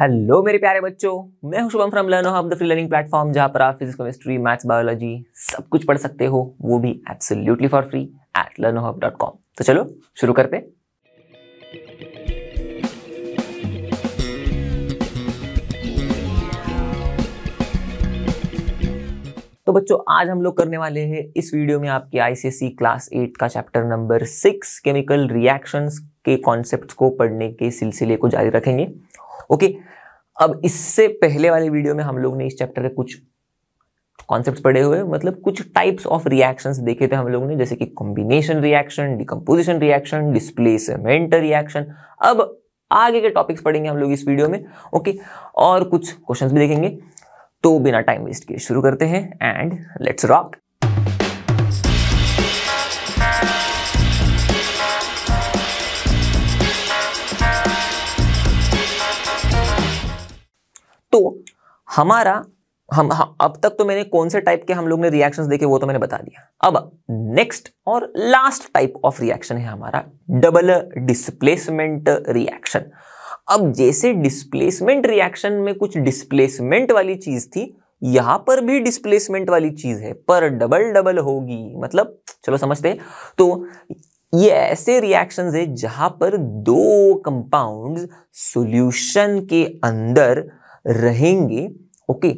Hello मेरे प्यारे बच्चों मैं हूं Shubham from learn of the free learning platform जहां पर आप फिजिक्स केमिस्ट्री मैथ्स बायोलॉजी सब कुछ पढ़ सकते हो वो भी absolutely for free at learn dot com तो चलो शुरू करते तो बच्चों आज हम लोग करने वाले हैं इस वीडियो में आपकी आईसीएससी क्लास एट का chapter number six chemical reactions के कॉन्सेप्ट्स को पढ़ने के सिलसिले को जारी रखेंगे ओके अब इससे पहले वाले वीडियो में हम लोग ने इस चैप्टर के कुछ कॉन्सेप्ट पढ़े हुए मतलब कुछ टाइप्स ऑफ रिएक्शंस देखे थे हम लोग ने जैसे कि combination reaction decomposition reaction displacement reaction अब आगे के टॉपिक्स पढ़ेंगे हम लोग इस वीडियो में ओके और कुछ क्वेश्चंस भी देखेंगे तो बिना टाइम वेस्ट किए शुरू करते हैं एंड लेट्स रॉक तो हमारा हम हाँ, अब तक तो मैंने कौन से टाइप के हम लोग ने रिएक्शंस देखे वो तो मैंने बता दिया अब नेक्स्ट और लास्ट टाइप ऑफ रिएक्शन है हमारा डबल डिस्प्लेसमेंट रिएक्शन अब जैसे डिस्प्लेसमेंट रिएक्शन में कुछ डिस्प्लेसमेंट वाली चीज थी यहां पर भी डिस्प्लेसमेंट वाली चीज है पर डबल डबल होगी मतलब चलो समझते तो ये ऐसे रिएक्शन है जहां पर दो कंपाउंड सोल्यूशन के अंदर रहेंगे ओके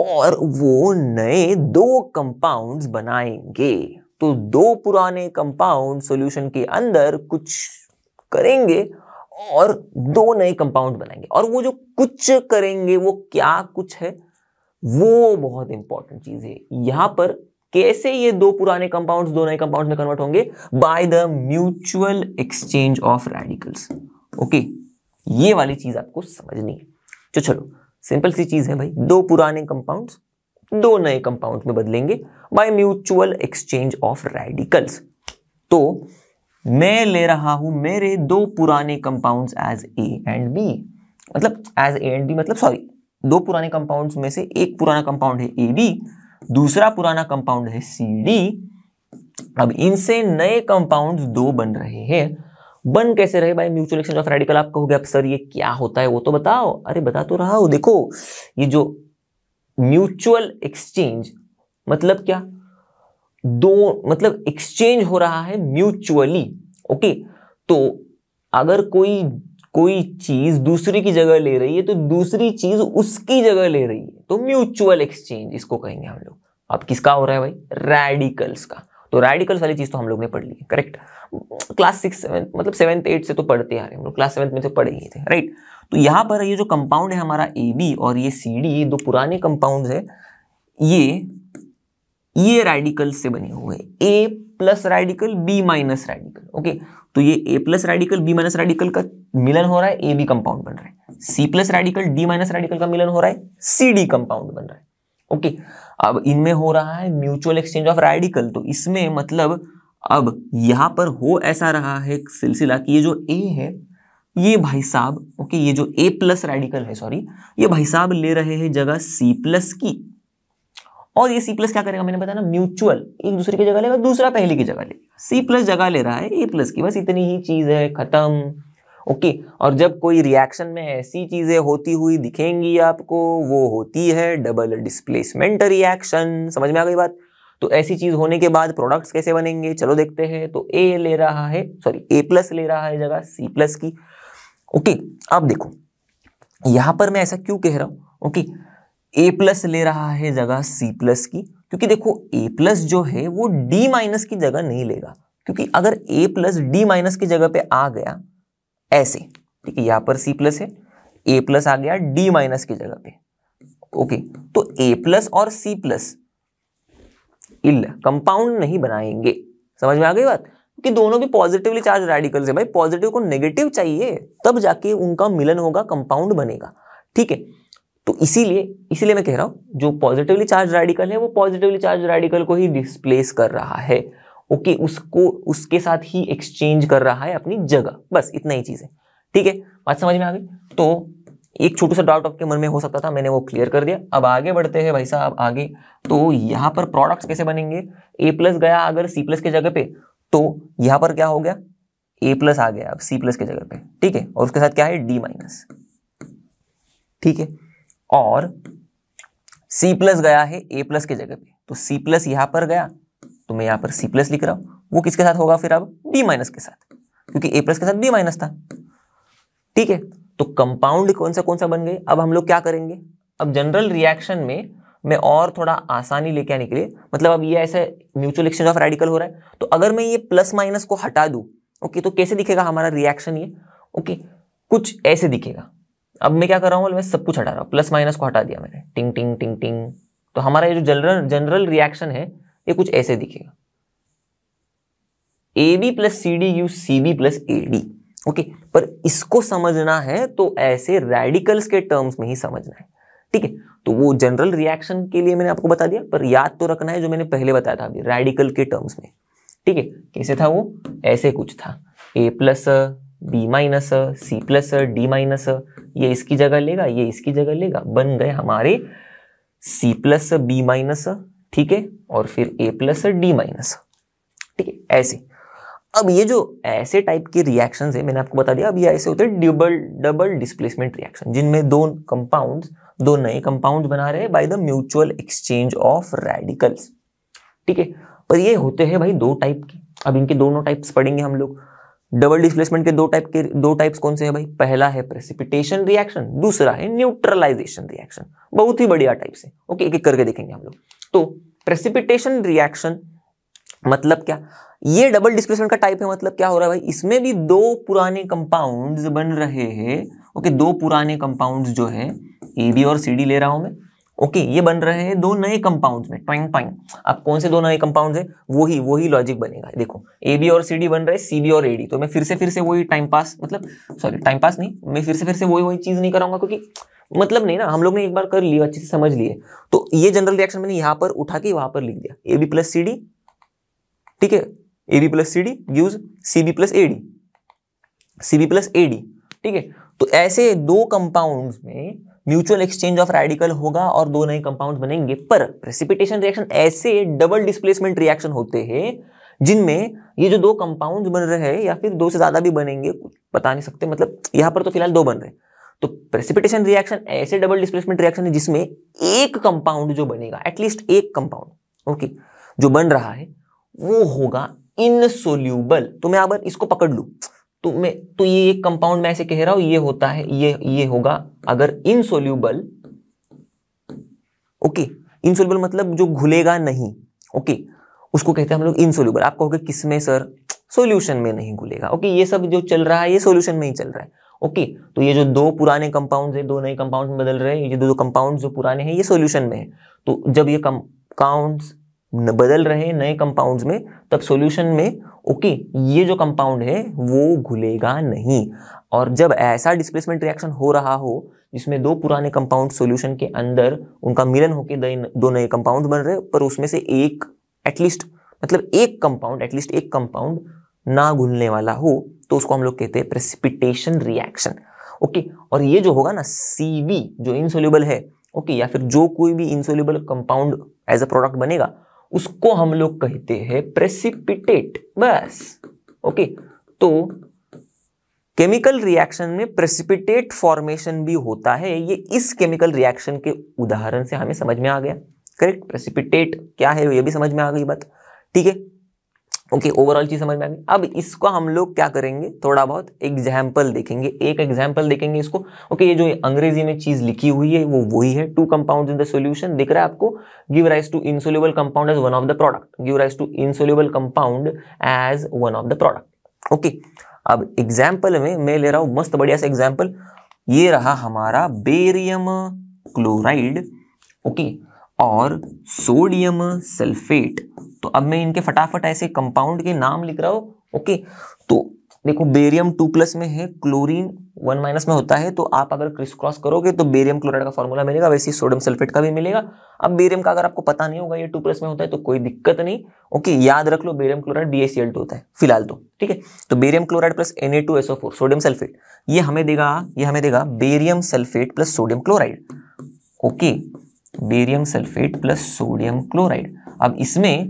और वो नए दो कंपाउंड्स बनाएंगे तो दो पुराने कंपाउंड सॉल्यूशन के अंदर कुछ करेंगे और दो नए कंपाउंड बनाएंगे और वो जो कुछ करेंगे वो क्या कुछ है वो बहुत इंपॉर्टेंट चीज है यहां पर कैसे ये दो पुराने कंपाउंड्स दो नए कंपाउंड्स में कन्वर्ट होंगे by the mutual exchange of radicals okay ये वाली चीज आपको समझनी है तो चलो सिंपल सी चीज़ है भाई दो पुराने कंपाउंड्स दो नए कंपाउंड में बदलेंगे by mutual exchange of radicals तो मैं ले रहा हूं मेरे दो पुराने compounds as A and B मतलब एज ए एंड बी मतलब सॉरी दो पुराने कंपाउंड्स में से एक पुराना कंपाउंड है ए बी दूसरा पुराना कंपाउंड है सी डी अब इनसे नए कंपाउंड्स दो बन रहे हैं बन कैसे रहे भाई म्यूचुअल एक्सचेंज ऑफ रेडिकल आप कहोगे अब सर ये क्या होता है वो तो बताओ अरे बता तो रहा हो देखो ये जो म्यूचुअल एक्सचेंज मतलब क्या दो मतलब एक्सचेंज हो रहा है म्यूचुअली ओके तो अगर कोई कोई चीज दूसरी की जगह ले रही है तो दूसरी चीज उसकी जगह ले रही है तो म्यूचुअल एक्सचेंज इसको कहेंगे हम लोग अब किसका हो रहा है भाई रेडिकल्स का तो रेडिकल्स वाली चीज तो हम लोग ने पढ़ ली करेक्ट क्लास सिक्स सेवन मतलब सेवन्थ एट से तो पढ़ते आ रहे हम लोग क्लास सेवन्थ में तो पढ़े ही थे राइट तो यहाँ पर ये जो कंपाउंड है हमारा ए बी और ये सी डी दो पुराने कंपाउंड है ये ये रेडिकल से बने हुए A plus radical B minus radical okay तो ये A plus radical B minus radical का मिलन हो रहा है ए बी कंपाउंड बन रहा है C plus radical D minus radical का मिलन हो रहा है सी डी कंपाउंड बन रहा है ओके अब इनमें हो रहा है म्यूचुअल एक्सचेंज ऑफ रेडिकल तो इसमें मतलब अब यहां पर हो ऐसा रहा है सिलसिला कि ये जो ए है ये भाई साहब ओके ये जो ए प्लस रेडिकल है सॉरी ये भाई साहब ले रहे हैं जगह सी प्लस की और ये सी प्लस क्या करेगा मैंने बताया ना म्यूचुअल एक दूसरे की जगह लेगा दूसरा पहले की जगह लेगा सी प्लस जगह ले रहा है ए प्लस की बस इतनी ही चीज है खत्म ओके और जब कोई रिएक्शन में ऐसी चीजें होती हुई दिखेंगी आपको वो होती है डबल डिस्प्लेसमेंट रिएक्शन समझ में आ गई बात तो ऐसी चीज़ होने के बाद प्रोडक्ट्स कैसे बनेंगे चलो देखते हैं तो ए ले रहा है सॉरी ए प्लस ले रहा है जगह सी प्लस की ओके अब देखो यहां पर मैं ऐसा क्यों कह रहा हूं ओके ए प्लस ले रहा है जगह सी प्लस की क्योंकि देखो ए प्लस जो है वो डी माइनस की जगह नहीं लेगा क्योंकि अगर ए प्लस डी माइनस की जगह पे आ गया ऐसे ठीक है यहां पर सी प्लस है ए प्लस आ गया डी माइनस की जगह पे ओके तो ए प्लस और सी प्लस इल कंपाउंड नहीं बनाएंगे समझ में आ गई बात कि दोनों भी पॉजिटिवली चार्ज रेडिकल्स है भाई पॉजिटिव को नेगेटिव चाहिए तब जाके उनका मिलन होगा कंपाउंड बनेगा ठीक है तो इसीलिए इसीलिए मैं कह रहा हूं जो पॉजिटिवली चार्ज रेडिकल है वो पॉजिटिवली चार्ज रेडिकल को ही डिस्प्लेस कर रहा है ओके उसको उसके साथ ही एक्सचेंज कर रहा है अपनी जगह बस इतना ही चीज़ है ठीक है बात समझ में आ गई तो एक छोटू सा डाउट आपके मन में हो सकता था मैंने वो क्लियर कर दिया अब आगे बढ़ते हैं भाई साहब आगे तो यहाँ पर प्रोडक्ट्स कैसे बनेंगे ए प्लस गया अगर सी प्लस के जगह पे तो यहाँ पर क्या हो गया ए प्लस आ गया अब सी प्लस के जगह पे ठीक है और उसके साथ क्या है डी माइनस ठीक है और सी प्लस गया है ए प्लस के जगह पे तो सी प्लस यहाँ पर गया तो मैं यहाँ पर सी प्लस लिख रहा हूँ वो किसके साथ होगा फिर अब डी माइनस के साथ क्योंकि ए प्लस के साथ डी माइनस था ठीक है तो कंपाउंड कौन सा कौन सा बन गए अब हम लोग क्या करेंगे अब जनरल रिएक्शन में मैं और थोड़ा आसानी लेके आने के लिए मतलब अब ये ऐसे म्यूचुअल एक्सचेंज ऑफ रेडिकल हो रहा है तो अगर मैं ये प्लस माइनस को हटा दूँ ओके तो कैसे दिखेगा हमारा रिएक्शन ये ओके कुछ ऐसे दिखेगा अब मैं क्या कर रहा हूँ मैं सब कुछ हटा रहा हूँ प्लस माइनस को हटा दिया मैंने टिंग टिंग टिंग टिंग तो हमारा ये जो जनरल जनरल रिएक्शन है ये कुछ ऐसे दिखेगा A B plus C D you C B plus A D okay okay, पर इसको समझना है तो ऐसे रेडिकल्स के टर्म्स में ही समझना है ठीक है तो वो जनरल रिएक्शन के लिए मैंने आपको बता दिया पर याद तो रखना है जो मैंने पहले बताया था अभी रेडिकल के टर्म्स में ठीक है कैसे था वो ऐसे कुछ था A plus B minus C plus D minus ये इसकी जगह लेगा ये इसकी जगह लेगा बन गए हमारे सी प्लस बी माइनस ठीक है और फिर ए प्लस डी माइनस ठीक है ऐसे अब ये जो ऐसे टाइप के रिएक्शन है मैंने आपको बता दिया अब ये ऐसे होते हैं डबल डबल डिस्प्लेसमेंट रिएक्शन जिनमें दो कंपाउंड दो नए कंपाउंड बना रहे हैं by the mutual exchange of radicals ठीक है पर ये होते हैं भाई दो टाइप के अब इनके दोनों टाइप्स पढ़ेंगे हम लोग डबल डिस्प्लेसमेंट के दो टाइप के दो टाइप्स कौन से हैं भाई पहला है प्रेसिपिटेशन रिएक्शन दूसरा है न्यूट्रलाइजेशन रिएक्शन बहुत ही बढ़िया टाइप से ओके एक एक करके देखेंगे हम लोग तो प्रेसिपिटेशन रिएक्शन मतलब क्या ये डबल डिस्प्लेसमेंट का टाइप है मतलब क्या हो रहा है भाई इसमें भी दो पुराने कंपाउंड्स बन रहे हैं ओके दो पुराने कंपाउंड्स जो है ए बी और सी डी ले रहा हूं मैं ओके ये बन रहे हैं दो नए कंपाउंड्स में ट्वाइंग ट्वाइंग अब कौन से दो नए कंपाउंड्स है वही वही लॉजिक बनेगा देखो ए बी और सी डी बन रहे सी बी और ए डी तो मैं फिर से फिर से वही टाइम पास मतलब सॉरी टाइम पास नहीं मैं फिर से फिर से वही वही चीज़ नहीं कराऊंगा क्योंकि मतलब नहीं ना हम लोग ने एक बार कर लिया अच्छे से समझ लिए तो ये जनरल रिएक्शन मैंने यहाँ पर उठा के वहां पर लिख दिया A B plus C D ठीक है A B plus C D gives C B plus A D C B plus A D ठीक है तो ऐसे दो कंपाउंड्स में म्यूचुअल एक्सचेंज ऑफ रेडिकल होगा और दो नए कंपाउंड बनेंगे पर प्रेसिपिटेशन रिएक्शन ऐसे डबल डिस्प्लेसमेंट रिएक्शन होते हैं जिनमें ये जो दो कंपाउंड बन रहे हैं या फिर दो से ज़्यादा भी बनेंगे बता नहीं सकते मतलब यहां पर तो फिलहाल दो बन रहे तो प्रेसिपिटेशन रिएक्शन ऐसे डबल डिस्प्लेसमेंट रिएक्शन है जिसमें एक कंपाउंड जो बनेगा एटलीस्ट एक कंपाउंड ओके जो बन रहा है वो होगा इनसोल्यूबल तो मैं अगर इसको पकड़ लू तो मैं तो ये एक कंपाउंड मैं ऐसे कह रहा हूं ये होता है ये ये होगा अगर इनसोल्यूबल ओके इनसोल्यूबल मतलब जो घुलेगा नहीं ओके उसको कहते हैं हम लोग इनसोल्यूबल आप कहोगे किसमें सर सोल्यूशन में नहीं घुलेगा ओके ये सब जो चल रहा है ये सोल्यूशन में ही चल रहा है ओके तो ये जो दो पुराने कंपाउंड है दो नए कंपाउंड बदल रहे हैं ये जो दो कंपाउंड जो पुराने हैं ये सोल्यूशन में है तो जब ये कंपाउंड बदल रहे नए कंपाउंड्स में तब सॉल्यूशन में ओके ये जो कंपाउंड है वो घुलेगा नहीं और जब ऐसा डिस्प्लेसमेंट रिएक्शन हो रहा हो जिसमें दो पुराने कंपाउंड सॉल्यूशन के अंदर उनका मिलन होकर दो नए कंपाउंड बन रहे पर उसमें से एक एटलीस्ट मतलब एक कंपाउंड एटलीस्ट एक कंपाउंड ना घुलने वाला हो तो उसको हम लोग कहते हैं प्रेसिपिटेशन रिएक्शन ओके और ये जो होगा ना सी जो इनसोल्यूबल है ओके या फिर जो कोई भी insoluble compound as a product बनेगा उसको हम लोग कहते हैं प्रेसिपिटेट बस ओके तो केमिकल रिएक्शन में प्रेसिपिटेट फॉर्मेशन भी होता है ये इस केमिकल रिएक्शन के उदाहरण से हमें समझ में आ गया करेक्ट प्रेसिपिटेट क्या है ये भी समझ में आ गई बात ठीक है ओके okay, ओवरऑल चीज़ समझ में आ गई अब इसको हम लोग क्या करेंगे थोड़ा बहुत एग्जाम्पल देखेंगे एक एग्जाम्पल देखेंगे इसको ओके okay, ये जो अंग्रेजी में चीज़ लिखी हुई है वो वही है two compound in the solution दिख रहा है आपको give rise to insoluble compound as one of the product give rise to insoluble compound as one of the product okay अब एग्जाम्पल में मैं ले रहा हूं मस्त बढ़िया सा एग्जाम्पल ये रहा हमारा बेरियम क्लोराइड ओके okay, और सोडियम सल्फेट तो अब मैं इनके फटाफट ऐसे कंपाउंड के नाम लिख रहा हूं ओके तो देखो बेरियम टू प्लस में है क्लोरीन वन माइनस में होता है तो आप अगर क्रिस क्रॉस करोगे तो बेरियम क्लोराइड का फॉर्मूला मिलेगा वैसे ही सोडियम सल्फेट का भी मिलेगा अब बेरियम का अगर आपको पता नहीं होगा ये टू प्लस में होता है तो कोई दिक्कत नहीं ओके याद रख लो बेरियम क्लोराइड बी होता है फिलहाल तो ठीक है तो बेरियम क्लोराइड प्लस एन सोडियम सल्फेट ये हमें देगा ये हमें देगा barium sulphate plus sodium chloride okay barium sulphate plus sodium chloride अब इसमें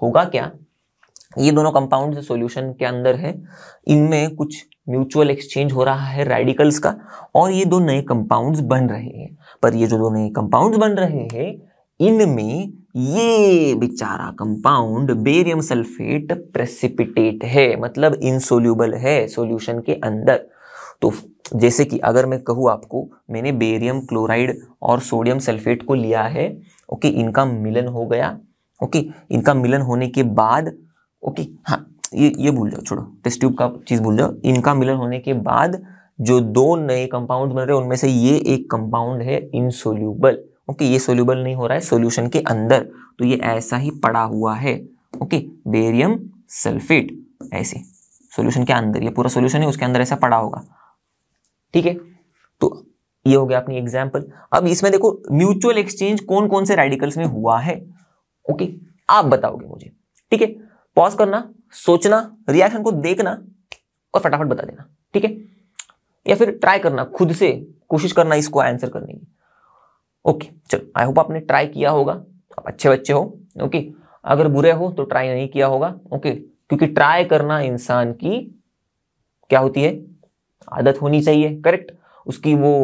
होगा क्या ये दोनों कंपाउंड सॉल्यूशन के अंदर है इनमें कुछ म्यूचुअल एक्सचेंज हो रहा है रेडिकल्स का और ये दो नए कंपाउंड्स बन रहे हैं पर ये जो दो नए कंपाउंड्स बन रहे हैं इनमें ये बेचारा कंपाउंड बेरियम सल्फेट प्रेसिपिटेट है मतलब इनसोल्यूबल है सॉल्यूशन के अंदर तो जैसे कि अगर मैं कहूँ आपको मैंने बेरियम क्लोराइड और सोडियम सल्फेट को लिया है ओके इनका मिलन हो गया ओके इनका मिलन होने के बाद ओके हाँ ये ये भूल जाओ छोड़ो टेस्ट ट्यूब का चीज़ भूल जाओ इनका मिलन होने के बाद जो दो नए कंपाउंड बन रहे उनमें से ये एक कंपाउंड है इनसोल्यूबल ओके ये सोल्यूबल नहीं हो रहा है सोल्यूशन के अंदर तो ये ऐसा ही पड़ा हुआ है ओके बेरियम सल्फेट ऐसे सोल्यूशन के अंदर ये पूरा सोल्यूशन है उसके अंदर ऐसा पड़ा होगा ठीक है तो ये हो गया अपनी एग्जाम्पल अब इसमें देखो म्यूचुअल एक्सचेंज कौन कौन से रेडिकल्स में हुआ है ओके आप बताओगे मुझे ठीक है पॉज करना सोचना रिएक्शन को देखना और फटाफट बता देना ठीक है या फिर ट्राई करना खुद से कोशिश करना इसको आंसर करने की ओके चलो आई होप आपने ट्राई किया होगा आप अच्छे बच्चे हो ओके अगर बुरे हो तो ट्राई नहीं किया होगा ओके क्योंकि ट्राई करना इंसान की क्या होती है आदत होनी चाहिए करेक्ट उसकी वो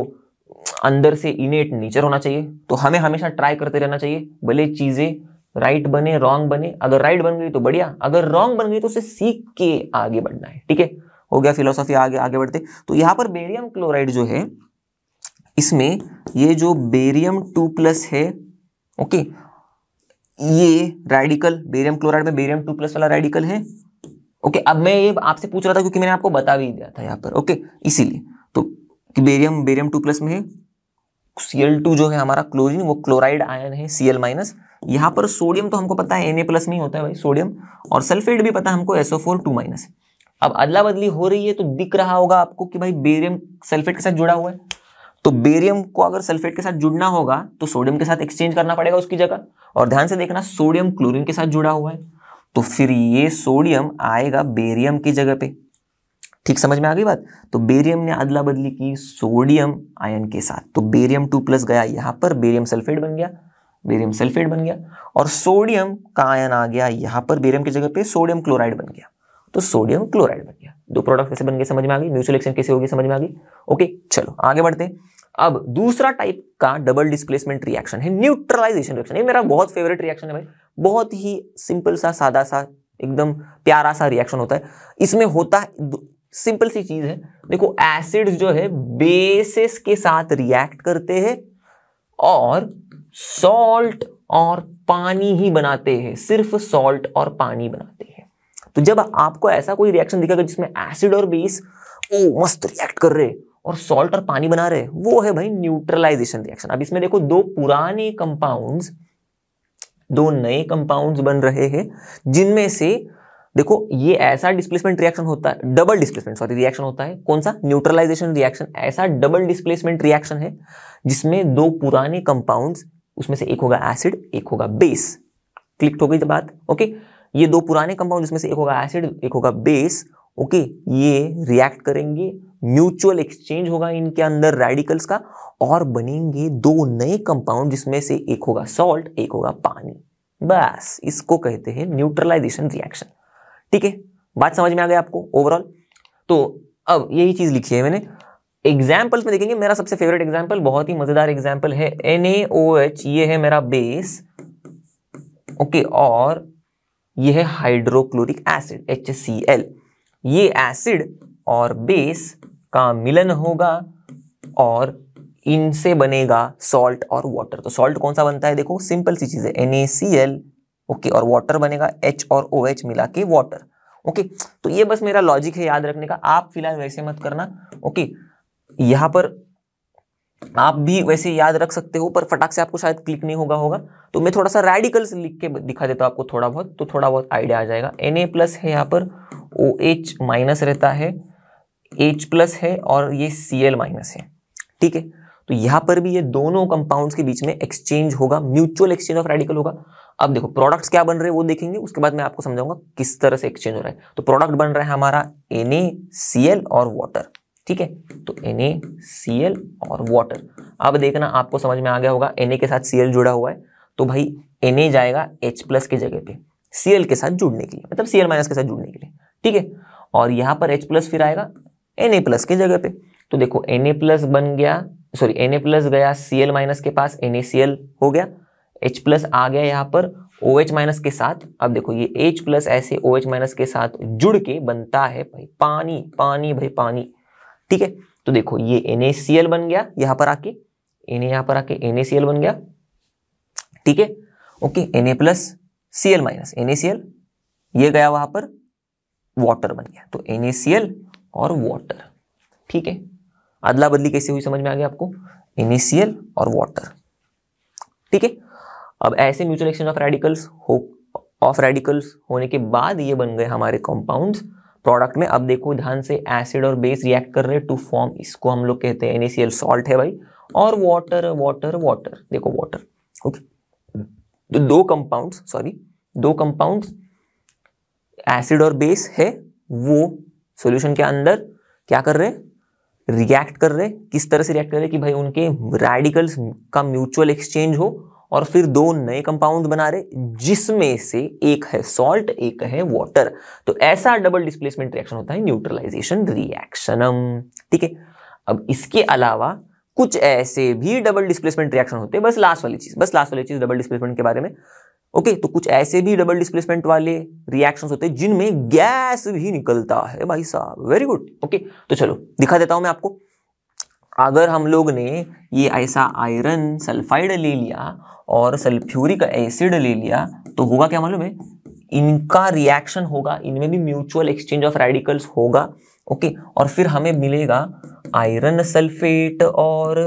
अंदर से इनेट नेचर होना चाहिए तो हमें हमेशा ट्राई करते रहना चाहिए भले चीज़ें राइट बने रॉन्ग बने अगर राइट बन गई तो बढ़िया अगर रॉन्ग बन गई तो उसे सीख के आगे बढ़ना है ठीक है हो गया फिलोसॉफी आगे आगे बढ़ते तो यहाँ पर बेरियम क्लोराइड जो है इसमें ये जो बेरियम टू प्लस है ओके ये रेडिकल बेरियम क्लोराइड में बेरियम टू प्लस वाला रेडिकल है ओके अब मैं ये आपसे पूछ रहा था क्योंकि मैंने आपको बता भी दिया था यहाँ पर ओके इसीलिए तो कि बेरियम बेरियम टू प्लस में है सी टू जो है हमारा क्लोरीन वो क्लोराइड आयन है सी एल माइनस यहाँ पर सोडियम तो हमको पता है एन ए प्लस में ही होता है भाई सोडियम और सल्फेट भी पता है हमको एसओ फोर टू माइनस अब अदला बदली हो रही है तो दिख रहा होगा आपको कि भाई बेरियम सल्फेट के साथ जुड़ा हुआ है तो बेरियम को अगर सल्फेट के साथ जुड़ना होगा तो सोडियम के साथ एक्सचेंज करना पड़ेगा उसकी जगह और ध्यान से देखना सोडियम क्लोरीन के साथ जुड़ा हुआ है तो फिर ये सोडियम आएगा बेरियम की जगह पे ठीक समझ में आ गई बात तो बेरियम ने अदला बदली की सोडियम आयन के साथ तो बेरियम टू प्लस गया यहां पर बेरियम सल्फेट बन गया बेरियम सल्फेट बन गया और सोडियम का आयन आ गया यहां पर बेरियम की जगह पे सोडियम क्लोराइड बन गया तो सोडियम क्लोराइड बन गया दो प्रोडक्ट कैसे बन गए समझ में आ गई म्यूचुअल एक्शन कैसे होगी समझ में आ गई ओके चलो आगे बढ़ते अब दूसरा टाइप का डबल डिस्प्लेसमेंट रिएक्शन है न्यूट्रलाइजेशन रिएक्शन ये मेरा बहुत फेवरेट रिएक्शन है भाई बहुत ही सिंपल सा सादा सा एकदम प्यारा सा रिएक्शन होता है इसमें होता है सिंपल सी चीज है देखो एसिड्स जो है बेसिस के साथ रिएक्ट करते हैं और सॉल्ट और पानी ही बनाते हैं सिर्फ सॉल्ट और पानी बनाते हैं तो जब आपको ऐसा कोई रिएक्शन दिखेगा जिसमें एसिड और बेस ओ मस्त रिएक्ट कर रहे और सॉल्ट और पानी बना रहे वो है भाई न्यूट्रलाइजेशन रिएक्शन अब इसमें देखो दो पुराने कंपाउंड्स दो नए कंपाउंड्स बन रहे हैं जिनमें से देखो ये ऐसा डिस्प्लेसमेंट रिएक्शन होता है डबल डिस्प्लेसमेंट सॉरी रिएक्शन होता है कौन सा न्यूट्रलाइजेशन रिएक्शन ऐसा डबल डिस्प्लेसमेंट रिएक्शन है जिसमें दो पुराने कंपाउंड्स उसमें से एक होगा एसिड एक होगा बेस क्लिक हो गई बात ओके ये दो पुराने कंपाउंड जिसमें से एक होगा एसिड एक होगा बेस ओके ये रिएक्ट करेंगे म्यूचुअल एक्सचेंज होगा इनके अंदर रेडिकल्स का और बनेंगे दो नए कंपाउंड जिसमें से एक होगा सॉल्ट एक होगा पानी बस इसको कहते हैं न्यूट्रलाइजेशन रिएक्शन ठीक है बात समझ में आ गया आपको ओवरऑल तो अब यही चीज लिखी है मैंने एग्जाम्पल्स में देखेंगे मेरा सबसे फेवरेट एग्जाम्पल बहुत ही मजेदार एग्जाम्पल है एन ये है मेरा बेस ओके okay, और यह है हाइड्रोक्लोरिक एसिड एच ये एसिड और बेस का मिलन होगा और इनसे बनेगा सॉल्ट और वाटर तो सॉल्ट कौन सा बनता है देखो सिंपल सी चीज़ है एन ओके और वाटर बनेगा एच और ओ OH मिला के वाटर ओके तो ये बस मेरा लॉजिक है याद रखने का आप फिलहाल वैसे मत करना ओके यहां पर आप भी वैसे याद रख सकते हो पर फटाक से आपको शायद क्लिक नहीं होगा होगा तो मैं थोड़ा सा रेडिकल्स लिख के दिखा देता हूं आपको थोड़ा बहुत तो थोड़ा बहुत आइडिया आ जाएगा एन ए प्लस है यहाँ पर ओ OH एच माइनस रहता है एच प्लस है और ये सी एल माइनस है ठीक है तो यहां पर भी ये दोनों कंपाउंड्स के बीच में एक्सचेंज होगा म्यूचुअल एक्सचेंज ऑफ रेडिकल होगा अब देखो प्रोडक्ट्स क्या बन रहे हैं वो देखेंगे उसके बाद मैं आपको समझाऊंगा किस तरह से एक्सचेंज हो रहा है तो प्रोडक्ट बन रहा है हमारा एन और वॉटर ठीक है तो एन और वॉटर अब देखना आपको समझ में आ गया होगा एन के साथ सी जुड़ा हुआ है तो भाई एन जाएगा एच प्लस की जगह पे सी के साथ जुड़ने के लिए मतलब सी माइनस के साथ जुड़ने के लिए ठीक है और यहाँ पर H प्लस फिर आएगा एन ए प्लस की जगह पे तो देखो एन ए प्लस बन गया सॉरी एन ए प्लस गया सी एल माइनस के पास एन ए सी एल हो गया एच प्लस आ गया यहाँ पर ओ एच माइनस के साथ अब देखो ये एच प्लस ऐसे ओ एच माइनस के साथ जुड़ के बनता है भाई पानी पानी भाई पानी ठीक है तो देखो ये एन ए सी एल बन गया यहाँ पर आके एन ए यहाँ पर आके एन ए सी एल बन गया ठीक है okay N A plus C L minus N A C L ये गया वहां पर वाटर बन गया तो एन ए सी एल और वाटर ठीक है अदला बदली कैसे हुई समझ में आ गया आपको इनिशियल और वाटर ठीक है अब ऐसे म्यूचुअल एक्सचेंज ऑफ रेडिकल्स हो ऑफ रेडिकल्स होने के बाद ये बन गए हमारे कंपाउंड्स प्रोडक्ट में अब देखो ध्यान से एसिड और बेस रिएक्ट कर रहे टू फॉर्म इसको हम लोग कहते हैं एनएसीएल सॉल्ट है भाई और वाटर वाटर वाटर देखो वाटर ओके तो दो कंपाउंड्स सॉरी दो कंपाउंड्स एसिड और बेस है वो सोल्यूशन के अंदर क्या कर रहे रिएक्ट कर रहे किस तरह से रिएक्ट कर रहे कि भाई उनके रेडिकल्स का म्यूचुअल एक्सचेंज हो और फिर दो नए कंपाउंड बना रहे जिसमें से एक है सॉल्ट एक है वाटर तो ऐसा डबल डिस्प्लेसमेंट रिएक्शन होता है न्यूट्रलाइजेशन रिएक्शनम ठीक है अब इसके अलावा कुछ ऐसे भी डबल डिस्प्लेसमेंट रिएक्शन होते हैं बस लास्ट वाली चीज़ बस लास्ट वाली चीज़ डबल डिस्प्लेसमेंट के बारे में ओके तो कुछ ऐसे भी डबल डिस्प्लेसमेंट वाले रिएक्शंस होते हैं जिनमें गैस भी निकलता है भाई साहब वेरी गुड ओके तो चलो दिखा देता हूं मैं आपको अगर हम लोग ने ये ऐसा आयरन सल्फाइड ले लिया और सल्फ्यूरिक एसिड ले लिया तो होगा क्या मालूम है इनका रिएक्शन होगा इनमें भी म्यूचुअल एक्सचेंज ऑफ रेडिकल्स होगा ओके और फिर हमें मिलेगा आयरन सल्फेट और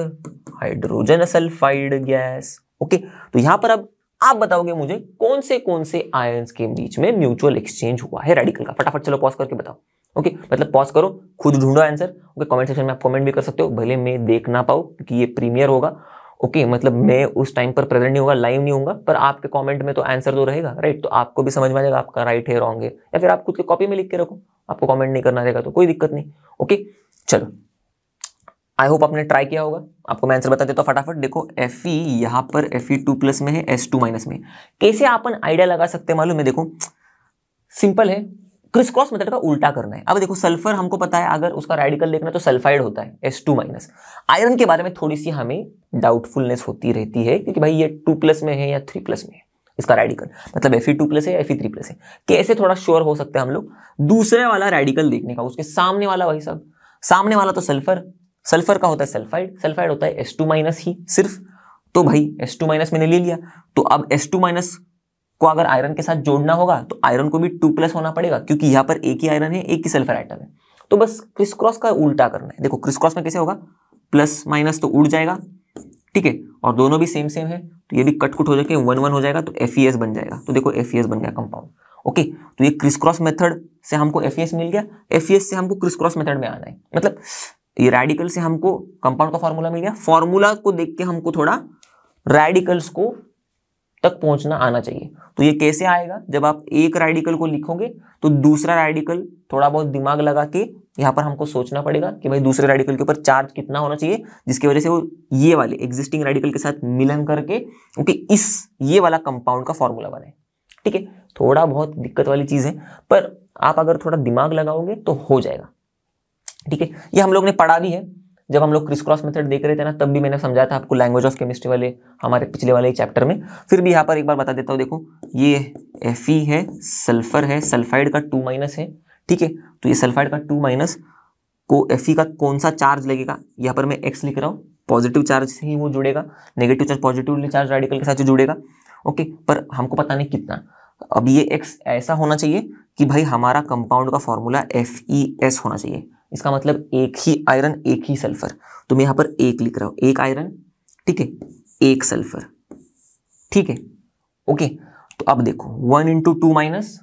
हाइड्रोजन सल्फाइड गैस ओके तो यहां पर अब आप बताओगे मुझे कौन से कौन से आयंस के बीच में म्यूचुअल एक्सचेंज हुआ है रेडिकल का फटाफट चलो पॉज करके बताओ ओके मतलब पॉज करो खुद ढूंढो आंसर ओके कमेंट सेक्शन में आप कमेंट भी कर सकते हो भले मैं देख ना पाऊँ क्योंकि ये प्रीमियर होगा ओके मतलब मैं उस टाइम पर प्रेजेंट नहीं होगा लाइव नहीं होगा पर आपके कमेंट में तो आंसर तो रहेगा राइट तो आपको भी समझ में आ जाएगा आपका राइट है रॉन्ग है या फिर आप खुद के कॉपी में लिख के रखो आपको कमेंट नहीं करना रहेगा तो कोई दिक्कत नहीं ओके चलो आई होप आपने ट्राई किया होगा आपको मैं आंसर बता देता तो हूँ फटाफट देखो एफ ई e यहाँ पर एफ ई टू प्लस में है एस टू माइनस में कैसे अपन आइडिया लगा सकते हैं मालूम है देखो सिंपल है क्रिस क्रॉस मेथड का उल्टा करना है अब देखो सल्फर हमको पता है अगर उसका रेडिकल देखना तो सल्फाइड होता है एस टू माइनस आयरन के बारे में थोड़ी सी हमें डाउटफुलनेस होती रहती है क्योंकि भाई ये टू प्लस में है या थ्री प्लस में है इसका रेडिकल मतलब एफ ई टू प्लस है एफ ई थ्री प्लस है कैसे थोड़ा श्योर हो सकते हैं हम लोग दूसरे वाला रेडिकल देखने का उसके सामने वाला वही सब सामने वाला तो सल्फर सल्फर का होता है सल्फाइड सल्फाइड होता है एस टू माइनस ही सिर्फ तो भाई एस टू माइनस मैंने ले लिया तो अब एस टू माइनस को अगर आयरन के साथ जोड़ना होगा तो आयरन को भी टू प्लस होना पड़ेगा क्योंकि यहाँ पर एक ही आयरन है एक ही सल्फर आइटम है तो बस क्रिस क्रॉस का उल्टा करना है देखो क्रिस क्रॉस में कैसे होगा प्लस माइनस तो उड़ जाएगा ठीक है और दोनों भी सेम सेम है तो ये भी कट कुट हो जाएगा वन वन हो जाएगा तो एफ e बन जाएगा तो देखो एफ e बन गया कंपाउंड ओके तो ये क्रिस क्रॉस मेथड से हमको एफ e मिल गया एफ से हमको क्रिस क्रॉस मेथड में आना है मतलब ये रेडिकल से हमको कंपाउंड का फॉर्मूला मिल गया फॉर्मूला को देख के हमको थोड़ा रेडिकल्स को तक पहुंचना आना चाहिए तो ये कैसे आएगा जब आप एक रेडिकल को लिखोगे तो दूसरा रेडिकल थोड़ा बहुत दिमाग लगा के यहाँ पर हमको सोचना पड़ेगा कि भाई दूसरे रेडिकल के ऊपर चार्ज कितना होना चाहिए जिसकी वजह से वो ये वाले एग्जिस्टिंग रेडिकल के साथ मिलन करके ओके इस ये वाला कंपाउंड का फॉर्मूला बनाए ठीक है थोड़ा बहुत दिक्कत वाली चीज़ है पर आप अगर थोड़ा दिमाग लगाओगे तो हो जाएगा ठीक है ये हम लोग ने पढ़ा भी है जब हम लोग क्रिस क्रॉस मेथड देख रहे थे ना तब भी मैंने समझाया था आपको लैंग्वेज ऑफ केमिस्ट्री वाले हमारे पिछले वाले चैप्टर में फिर भी यहाँ पर एक बार बता देता हूँ देखो ये एफ है सल्फर है सल्फाइड का टू माइनस है ठीक है तो ये सल्फाइड का टू माइनस को एफ का कौन सा चार्ज लगेगा यहाँ पर मैं एक्स लिख रहा हूँ पॉजिटिव चार्ज से ही वो जुड़ेगा negative charge positively charge radical के साथ जुड़ेगा ओके पर हमको पता नहीं कितना अब ये एक्स ऐसा होना चाहिए कि भाई हमारा कंपाउंड का फॉर्मूला एफ ई एस होना चाहिए इसका मतलब एक ही आयरन एक ही सल्फर तो मैं यहां पर एक लिख रहा हूं एक आयरन ठीक है एक सल्फर ठीक है ओके तो अब देखो one into two minus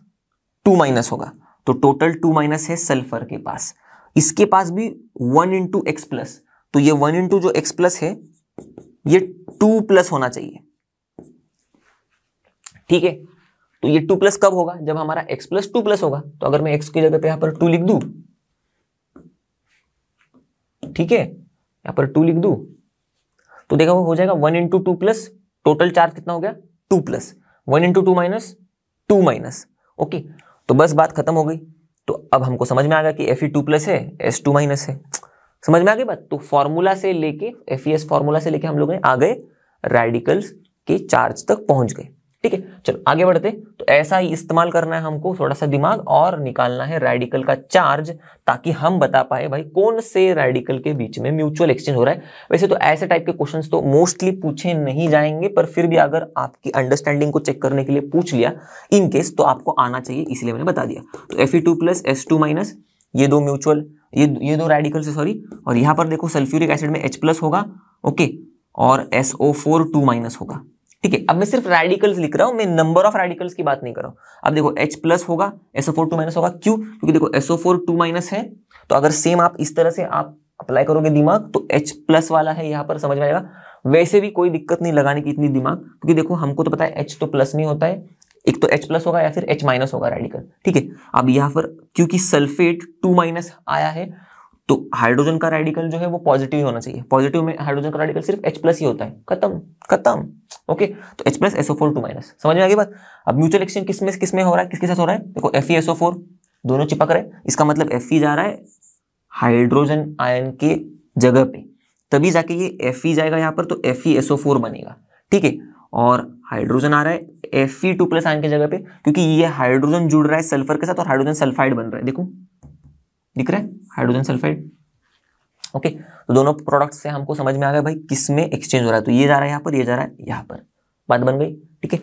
two minus होगा तो टोटल टू माइनस है सल्फर के पास इसके पास भी वन इंटू एक्स प्लस तो ये वन इंटू जो एक्स प्लस है ये टू प्लस होना चाहिए ठीक है तो ये टू प्लस कब होगा जब हमारा एक्स प्लस टू प्लस होगा तो अगर मैं एक्स की जगह पे यहां पर टू लिख दू ठीक है यहां पर टू लिख दू तो देखा वो हो जाएगा one into two plus total charge कितना हो गया two plus one into two minus two minus okay तो बस बात खत्म हो गई तो अब हमको समझ में आ गया कि एफ ई टू प्लस है एस टू माइनस है समझ में आ गई बात तो फॉर्मूला से लेके एफ ई एस फॉर्मूला से लेके हम लोग आ गए रेडिकल्स के चार्ज तक पहुंच गए ठीक है चलो आगे बढ़ते तो ऐसा ही इस्तेमाल करना है हमको थोड़ा सा दिमाग और निकालना है रेडिकल का चार्ज ताकि हम बता पाए भाई कौन से रेडिकल के बीच में म्यूचुअल एक्सचेंज हो रहा है वैसे तो ऐसे टाइप के क्वेश्चंस तो मोस्टली पूछे नहीं जाएंगे पर फिर भी अगर आपकी अंडरस्टैंडिंग को चेक करने के लिए पूछ लिया इनकेस तो आपको आना चाहिए इसलिए मैंने बता दिया तो F E two plus S two minus ये दो म्यूचुअल ये ये दो रेडिकल से सॉरी और यहाँ पर देखो सल्फ्यूरिक एसिड में एच प्लस होगा ओके और S O four two minus होगा ठीक है अब मैं सिर्फ रेडिकल्स लिख रहा हूं मैं नंबर ऑफ रेडिकल्स की बात नहीं कर रहा हूं अब देखो H प्लस होगा एसओ फोर टू माइनस होगा क्यों क्योंकि देखो SO4 फोर टू माइनस है तो अगर सेम आप इस तरह से आप अप्लाई करोगे दिमाग तो H प्लस वाला है यहाँ पर समझ में आएगा वैसे भी कोई दिक्कत नहीं लगाने की इतनी दिमाग क्योंकि देखो हमको तो पता है एच तो प्लस नहीं होता है एक तो एच प्लस होगा या फिर एच माइनस होगा रेडिकल ठीक है अब यहाँ पर क्योंकि सल्फेट टू माइनस आया है तो हाइड्रोजन का रेडिकल जो है वो पॉजिटिव होना चाहिए पॉजिटिव में हाइड्रोजन का रेडिकल सिर्फ H प्लस ही होता है खत्म खत्म ओके तो H plus SO four two minus समझ में आगे बात अब म्यूचुअल एक्सचेंज किस में किस में हो रहा है किसके साथ हो रहा है देखो एफ एसओ फोर दोनों चिपक रहे इसका मतलब एफ जा रहा है हाइड्रोजन आयन के जगह पे तभी जाके ये एफ जाएगा यहाँ पर तो एफ एसओ फोर बनेगा ठीक है और हाइड्रोजन आ रहा है F E two plus ion के जगह पे क्योंकि ये हाइड्रोजन जुड़ रहा है सल्फर के साथ और हाइड्रोजन सल्फाइड बन रहा है देखो दिख रहा है हाइड्रोजन सल्फाइड ओके तो दोनों प्रोडक्ट से हमको समझ में आ गया भाई किस में एक्सचेंज हो रहा है तो ये जा रहा है यहाँ पर ये जा रहा है यहाँ पर बात बन गई ठीक है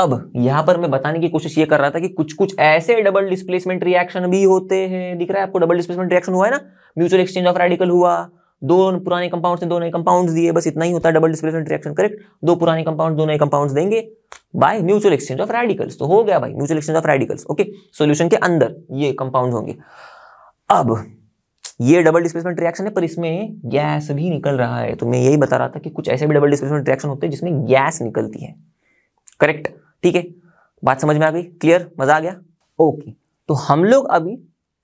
अब यहां पर मैं बताने की कोशिश ये कर रहा था कि कुछ कुछ ऐसे डबल डिस्प्लेसमेंट रिएक्शन भी होते हैं दिख रहा है आपको डबल डिस्प्लेसमेंट रिएक्शन हुआ है ना म्यूचुअल एक्सचेंज ऑफ रेडिकल हुआ दो पुराने कंपाउंड्स ने दो नए कंपाउंड्स दिए बस इतना ही होता है डबल डिस्प्लेसमेंट रिएक्शन करेक्ट दो पुराने कंपाउंड दो नए कंपाउंड देंगे by mutual exchange of radicals तो हो गया भाई mutual exchange of radicals okay solution के अंदर ये कंपाउंड होंगे अब ये डबल डिस्प्लेसमेंट रिएक्शन है पर इसमें गैस भी निकल रहा है तो मैं यही बता रहा था कि कुछ ऐसे भी डबल डिस्प्लेसमेंट रिएक्शन होते हैं जिसमें गैस निकलती है करेक्ट ठीक है बात समझ में आ गई क्लियर मजा आ गया ओके तो हम लोग अभी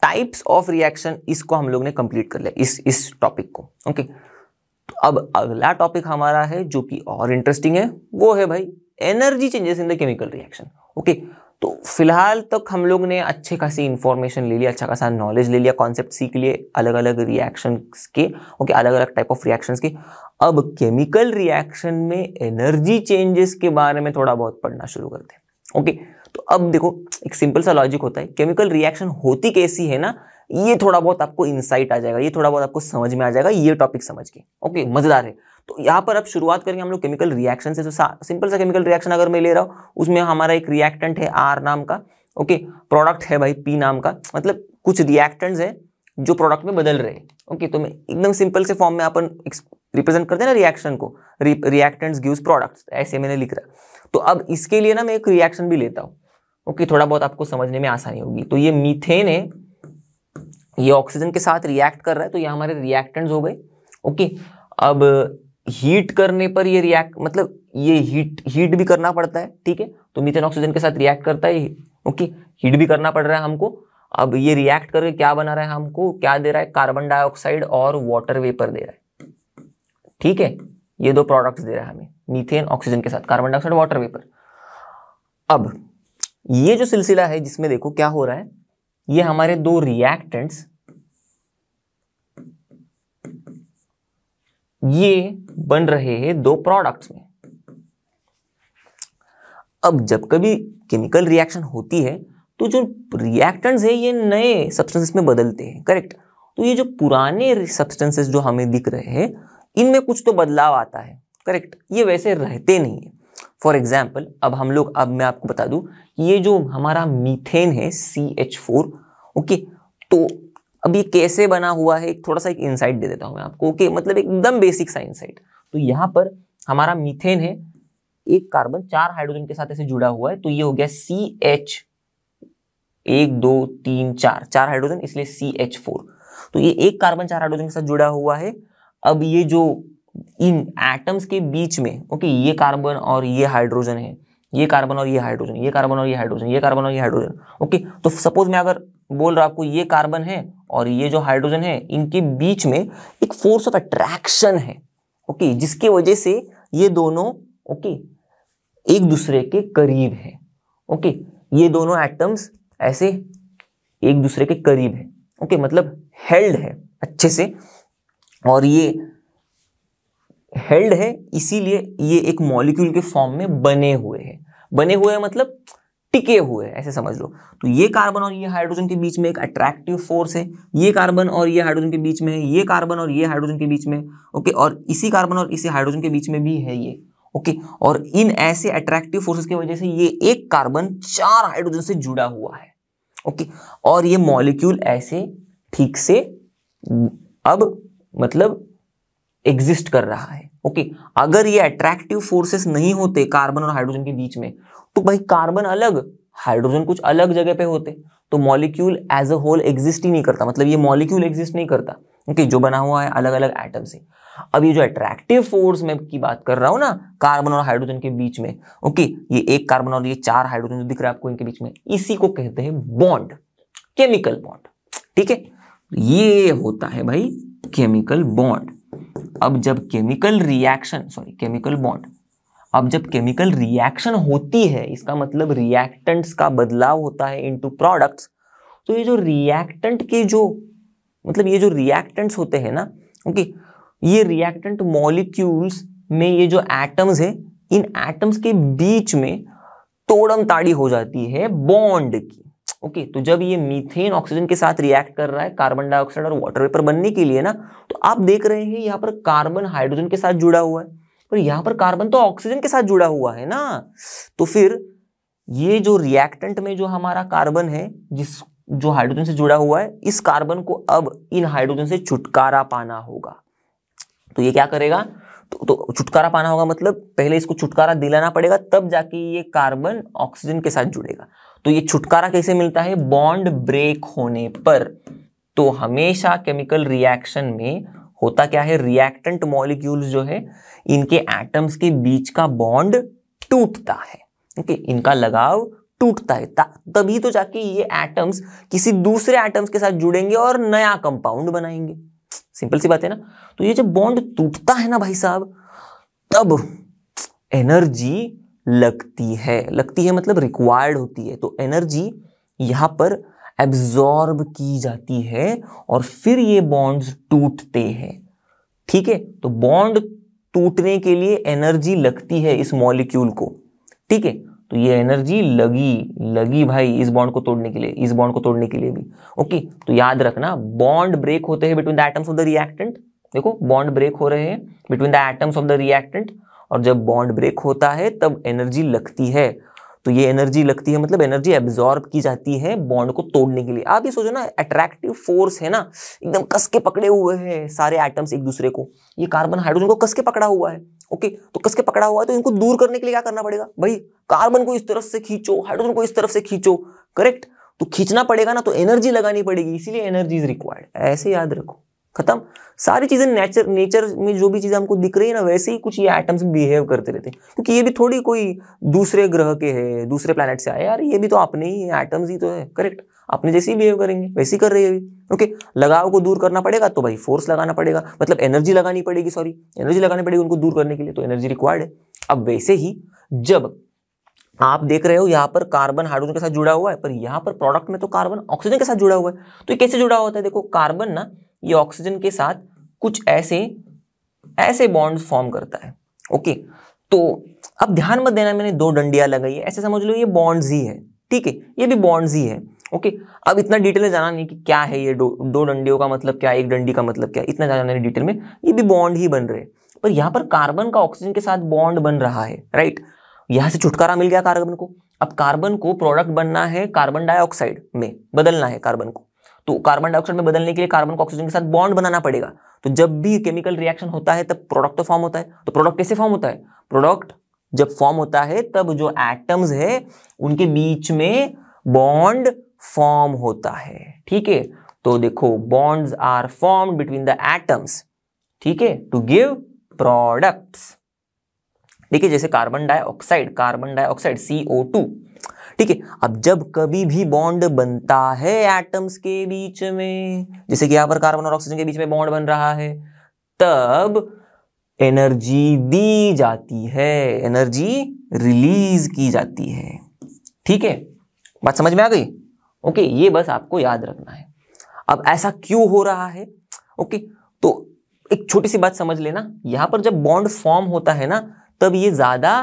टाइप्स ऑफ रिएक्शन इसको हम लोग ने कंप्लीट कर लिया इस इस टॉपिक को ओके तो अब अगला टॉपिक हमारा है जो कि और इंटरेस्टिंग है वो है भाई energy changes in the chemical reaction okay तो फिलहाल तक हम लोग ने अच्छे खासी इन्फॉर्मेशन ले लिया अच्छा खासा नॉलेज ले लिया कॉन्सेप्ट सीख लिए अलग अलग रिएक्शंस के ओके अलग अलग टाइप ऑफ रिएक्शंस के अब केमिकल रिएक्शन में एनर्जी चेंजेस के बारे में थोड़ा बहुत पढ़ना शुरू करते हैं ओके तो अब देखो एक सिंपल सा लॉजिक होता है केमिकल रिएक्शन होती कैसी है ना ये थोड़ा बहुत आपको इंसाइट आ जाएगा ये थोड़ा बहुत आपको समझ में आ जाएगा ये टॉपिक समझ के ओके मज़ेदार है तो यहाँ पर अब शुरुआत करेंगे हम लोग केमिकल रिएक्शन से तो सिंपल सा केमिकल रिएक्शन अगर मैं ले रहा हूँ उसमें हमारा एक रिएक्टेंट है आर नाम का ओके प्रोडक्ट है भाई पी नाम का मतलब कुछ रिएक्टेंट्स हैं जो प्रोडक्ट में बदल रहे हैं ओके तो मैं एकदम सिंपल से फॉर्म में अपन रिप्रेजेंट करते हैं ना रिएक्शन को रिएक्टेंट्स गिव्स प्रोडक्ट्स ऐसे मैंने लिख रहा तो अब इसके लिए ना मैं एक रिएक्शन भी लेता हूँ ओके okay, थोड़ा बहुत आपको समझने में आसानी होगी तो ये मीथेन है ये ऑक्सीजन के साथ रिएक्ट कर रहा है तो ये हमारे रिएक्टेंट्स हो गए ओके okay, अब हीट करने पर ये रिएक्ट मतलब ये हीट हीट भी करना पड़ता है ठीक है तो मीथेन ऑक्सीजन के साथ रिएक्ट करता है ओके हीट भी करना पड़ रहा है हमको अब ये रिएक्ट करके क्या बना रहा है हमको क्या दे रहा है कार्बन डाइऑक्साइड और वाटर वेपर दे रहा है ठीक है ये दो प्रोडक्ट्स दे रहा है हमें मीथेन ऑक्सीजन के साथ कार्बन डाइऑक्साइड वाटर वेपर अब ये जो सिलसिला है जिसमें देखो क्या हो रहा है ये हमारे दो रिएक्टेंट्स ये बन रहे हैं दो प्रोडक्ट्स में अब जब कभी केमिकल रिएक्शन होती है तो जो रिएक्टेंट्स है ये नए सब्सटेंसेस में बदलते हैं करेक्ट तो ये जो पुराने सब्सटेंसेस जो हमें दिख रहे हैं इनमें कुछ तो बदलाव आता है करेक्ट ये वैसे रहते नहीं है फॉर एग्जाम्पल अब हम लोग अब मैं आपको बता दूं ये जो हमारा मीथेन है सी एच फोर ओके तो अब ये कैसे बना हुआ है एक थोड़ा सा एक इंसाइट दे देता हूँ मैं आपको कि मतलब एकदम बेसिक सा इनसाइट तो यहाँ पर हमारा मीथेन है एक कार्बन चार हाइड्रोजन के साथ ऐसे जुड़ा हुआ है तो ये हो गया सी एच एक दो तीन चार चार हाइड्रोजन इसलिए सी एच फोर तो ये एक कार्बन चार हाइड्रोजन के साथ जुड़ा हुआ है अब ये जो इन एटम्स के बीच में ओके ये कार्बन और ये हाइड्रोजन है ये कार्बन और ये हाइड्रोजन ये कार्बन और ये हाइड्रोजन ये कार्बन और ये हाइड्रोजन ओके तो सपोज मैं अगर बोल रहा आपको ये कार्बन है और ये जो हाइड्रोजन है इनके बीच में एक फोर्स ऑफ अट्रैक्शन है ओके जिसकी वजह से ये दोनों ओके एक दूसरे के करीब है ओके ये दोनों एटम्स ऐसे एक दूसरे के करीब है ओके मतलब हेल्ड है अच्छे से और ये हेल्ड है इसीलिए ये एक मॉलिक्यूल के फॉर्म में बने हुए हैं बने हुए हैं मतलब टिके हुए हैं ऐसे समझ लो तो ये कार्बन और ये हाइड्रोजन के बीच में एक अट्रैक्टिव फोर्स है ये कार्बन और ये हाइड्रोजन के बीच में है ये कार्बन और ये हाइड्रोजन के बीच में ओके और इसी कार्बन और इसी हाइड्रोजन के बीच में भी है ये ओके और इन ऐसे अट्रैक्टिव फोर्सेस की वजह से ये एक कार्बन चार हाइड्रोजन से जुड़ा हुआ है ओके और ये मॉलिक्यूल ऐसे ठीक से अब मतलब एग्जिस्ट कर रहा है ओके अगर ये अट्रैक्टिव फोर्सेस नहीं होते कार्बन और हाइड्रोजन के बीच में तो भाई कार्बन अलग हाइड्रोजन कुछ अलग जगह पे होते तो molecule as a whole exist ही नहीं करता मतलब ये मॉलिक्यूल एग्जिस्ट नहीं करता ओके जो बना हुआ है अलग अलग एटम से अब ये जो अट्रैक्टिव फोर्स मैं की बात कर रहा हूं ना कार्बन और हाइड्रोजन के बीच में ओके ये एक कार्बन और ये चार हाइड्रोजन जो दिख रहा है आपको इनके बीच में इसी को कहते हैं बॉन्ड केमिकल बॉन्ड ठीक है ये होता है भाई केमिकल बॉन्ड अब जब chemical reaction sorry chemical bond अब जब केमिकल रिएक्शन होती है इसका मतलब रिएक्टेंट्स का बदलाव होता है इनटू प्रोडक्ट्स तो ये जो रिएक्टेंट के जो मतलब ये जो रिएक्टेंट्स होते हैं ना ओके ये रिएक्टेंट मॉलिक्यूल्स में ये जो एटम्स है इन एटम्स के बीच में तोड़म ताड़ी हो जाती है बॉन्ड की ओके तो जब ये मीथेन ऑक्सीजन के साथ रिएक्ट कर रहा है कार्बन डाइऑक्साइड और वाटर वेपर बनने के लिए ना तो आप देख रहे हैं यहाँ पर कार्बन हाइड्रोजन के साथ जुड़ा हुआ है पर यहां पर कार्बन तो ऑक्सीजन के साथ जुड़ा हुआ है ना तो फिर ये जो रिएक्टेंट में जो हमारा कार्बन है जिस जो हाइड्रोजन से जुड़ा हुआ है इस कार्बन को अब इन हाइड्रोजन से छुटकारा पाना होगा तो ये क्या करेगा तो, तो छुटकारा पाना होगा मतलब पहले इसको छुटकारा दिलाना पड़ेगा तब जाके ये कार्बन ऑक्सीजन के साथ जुड़ेगा तो ये छुटकारा कैसे मिलता है बॉन्ड ब्रेक होने पर तो हमेशा केमिकल रिएक्शन में होता क्या है रिएक्टेंट मॉलिक्यूल्स जो है इनके एटम्स के बीच का बॉन्ड टूटता है ओके इनका लगाव टूटता है तभी तो जाके ये एटम्स किसी दूसरे एटम्स के साथ जुड़ेंगे और नया कंपाउंड बनाएंगे सिंपल सी बात है ना तो ये जब बॉन्ड टूटता है ना भाई साहब तब एनर्जी लगती है लगती है मतलब रिक्वायर्ड होती है तो एनर्जी यहां पर एब्जॉर्ब की जाती है और फिर ये बॉन्ड्स टूटते हैं ठीक है तो बॉन्ड टूटने के लिए एनर्जी लगती है इस मॉलिक्यूल को ठीक है तो ये एनर्जी लगी लगी भाई इस बॉन्ड को तोड़ने के लिए इस बॉन्ड को तोड़ने के लिए भी ओके तो याद रखना बॉन्ड ब्रेक होते हैं between the atoms of the reactant देखो बॉन्ड ब्रेक हो रहे हैं between the atoms of the reactant और जब बॉन्ड ब्रेक होता है तब एनर्जी लगती है तो ये एनर्जी लगती है मतलब एनर्जी एब्जॉर्ब की जाती है बॉन्ड को तोड़ने के लिए आप ये सोचो ना अट्रैक्टिव फोर्स है ना एकदम कस के पकड़े हुए हैं सारे एटम्स एक दूसरे को ये कार्बन हाइड्रोजन को कस के पकड़ा हुआ है ओके तो कस के पकड़ा हुआ है तो इनको दूर करने के लिए क्या करना पड़ेगा भाई कार्बन को इस तरफ से खींचो हाइड्रोजन को इस तरफ से खींचो करेक्ट तो खींचना पड़ेगा ना तो एनर्जी लगानी पड़ेगी इसीलिए एनर्जी इज रिक्वायर्ड ऐसे याद रखो खत्म सारी चीज़ें नेचर नेचर में जो भी चीज़ें हमको दिख रही है ना वैसे ही कुछ ये आइटम्स बिहेव करते रहते हैं क्योंकि ये भी थोड़ी कोई दूसरे ग्रह के है दूसरे प्लानट से आए यार ये भी तो अपने ही आइटम्स ही तो है करेक्ट अपने जैसे ही बिहेव करेंगे वैसे ही कर रहे हैं अभी ओके लगाव को दूर करना पड़ेगा तो भाई फोर्स लगाना पड़ेगा मतलब एनर्जी लगानी पड़ेगी सॉरी एनर्जी लगानी पड़ेगी उनको दूर करने के लिए तो एनर्जी रिक्वायर्ड है अब वैसे ही जब आप देख रहे हो यहाँ पर कार्बन हाइड्रोजन के साथ जुड़ा हुआ है पर यहाँ पर प्रोडक्ट में तो कार्बन ऑक्सीजन के साथ जुड़ा हुआ है तो ये कैसे जुड़ा होता है देखो कार्बन ना ये ऑक्सीजन के साथ कुछ ऐसे ऐसे बॉन्ड फॉर्म करता है ओके तो अब ध्यान मत देना मैंने दो डंडियाँ लगाई है ऐसे समझ लो ये बॉन्ड्स ही है ठीक है ये भी बॉन्ड्स ही है ओके अब इतना डिटेल में जाना नहीं कि क्या है ये दो दो डंडियों का मतलब क्या एक डंडी का मतलब क्या इतना जाना नहीं डिटेल में ये भी बॉन्ड ही बन रहे पर यहां पर कार्बन का ऑक्सीजन के साथ बॉन्ड बन रहा है राइट यहां से छुटकारा मिल गया कार्बन को अब कार्बन को प्रोडक्ट बनना है कार्बन डाइऑक्साइड में बदलना है कार्बन को तो कार्बन डाइऑक्साइड में बदलने के लिए कार्बन को ऑक्सीजन के साथ बॉन्ड बनाना पड़ेगा तो जब भी केमिकल रिएक्शन होता है तब प्रोडक्ट तो फॉर्म होता है तो प्रोडक्ट कैसे फॉर्म होता है प्रोडक्ट जब फॉर्म होता है तब जो एटम्स है उनके बीच में बॉन्ड फॉर्म होता है ठीक है तो देखो bonds are form between the atoms ठीक है टू गिव प्रोडक्ट्स देखिए जैसे carbon dioxide carbon dioxide CO two ठीक है अब जब कभी भी बॉन्ड बनता है एटम्स के बीच में जैसे कि यहां पर कार्बन और ऑक्सीजन के बीच में बॉन्ड बन रहा है तब एनर्जी दी जाती है एनर्जी रिलीज की जाती है ठीक है बात समझ में आ गई ओके ये बस आपको याद रखना है अब ऐसा क्यों हो रहा है ओके तो एक छोटी सी बात समझ लेना यहां पर जब बॉन्ड फॉर्म होता है ना तब ये ज्यादा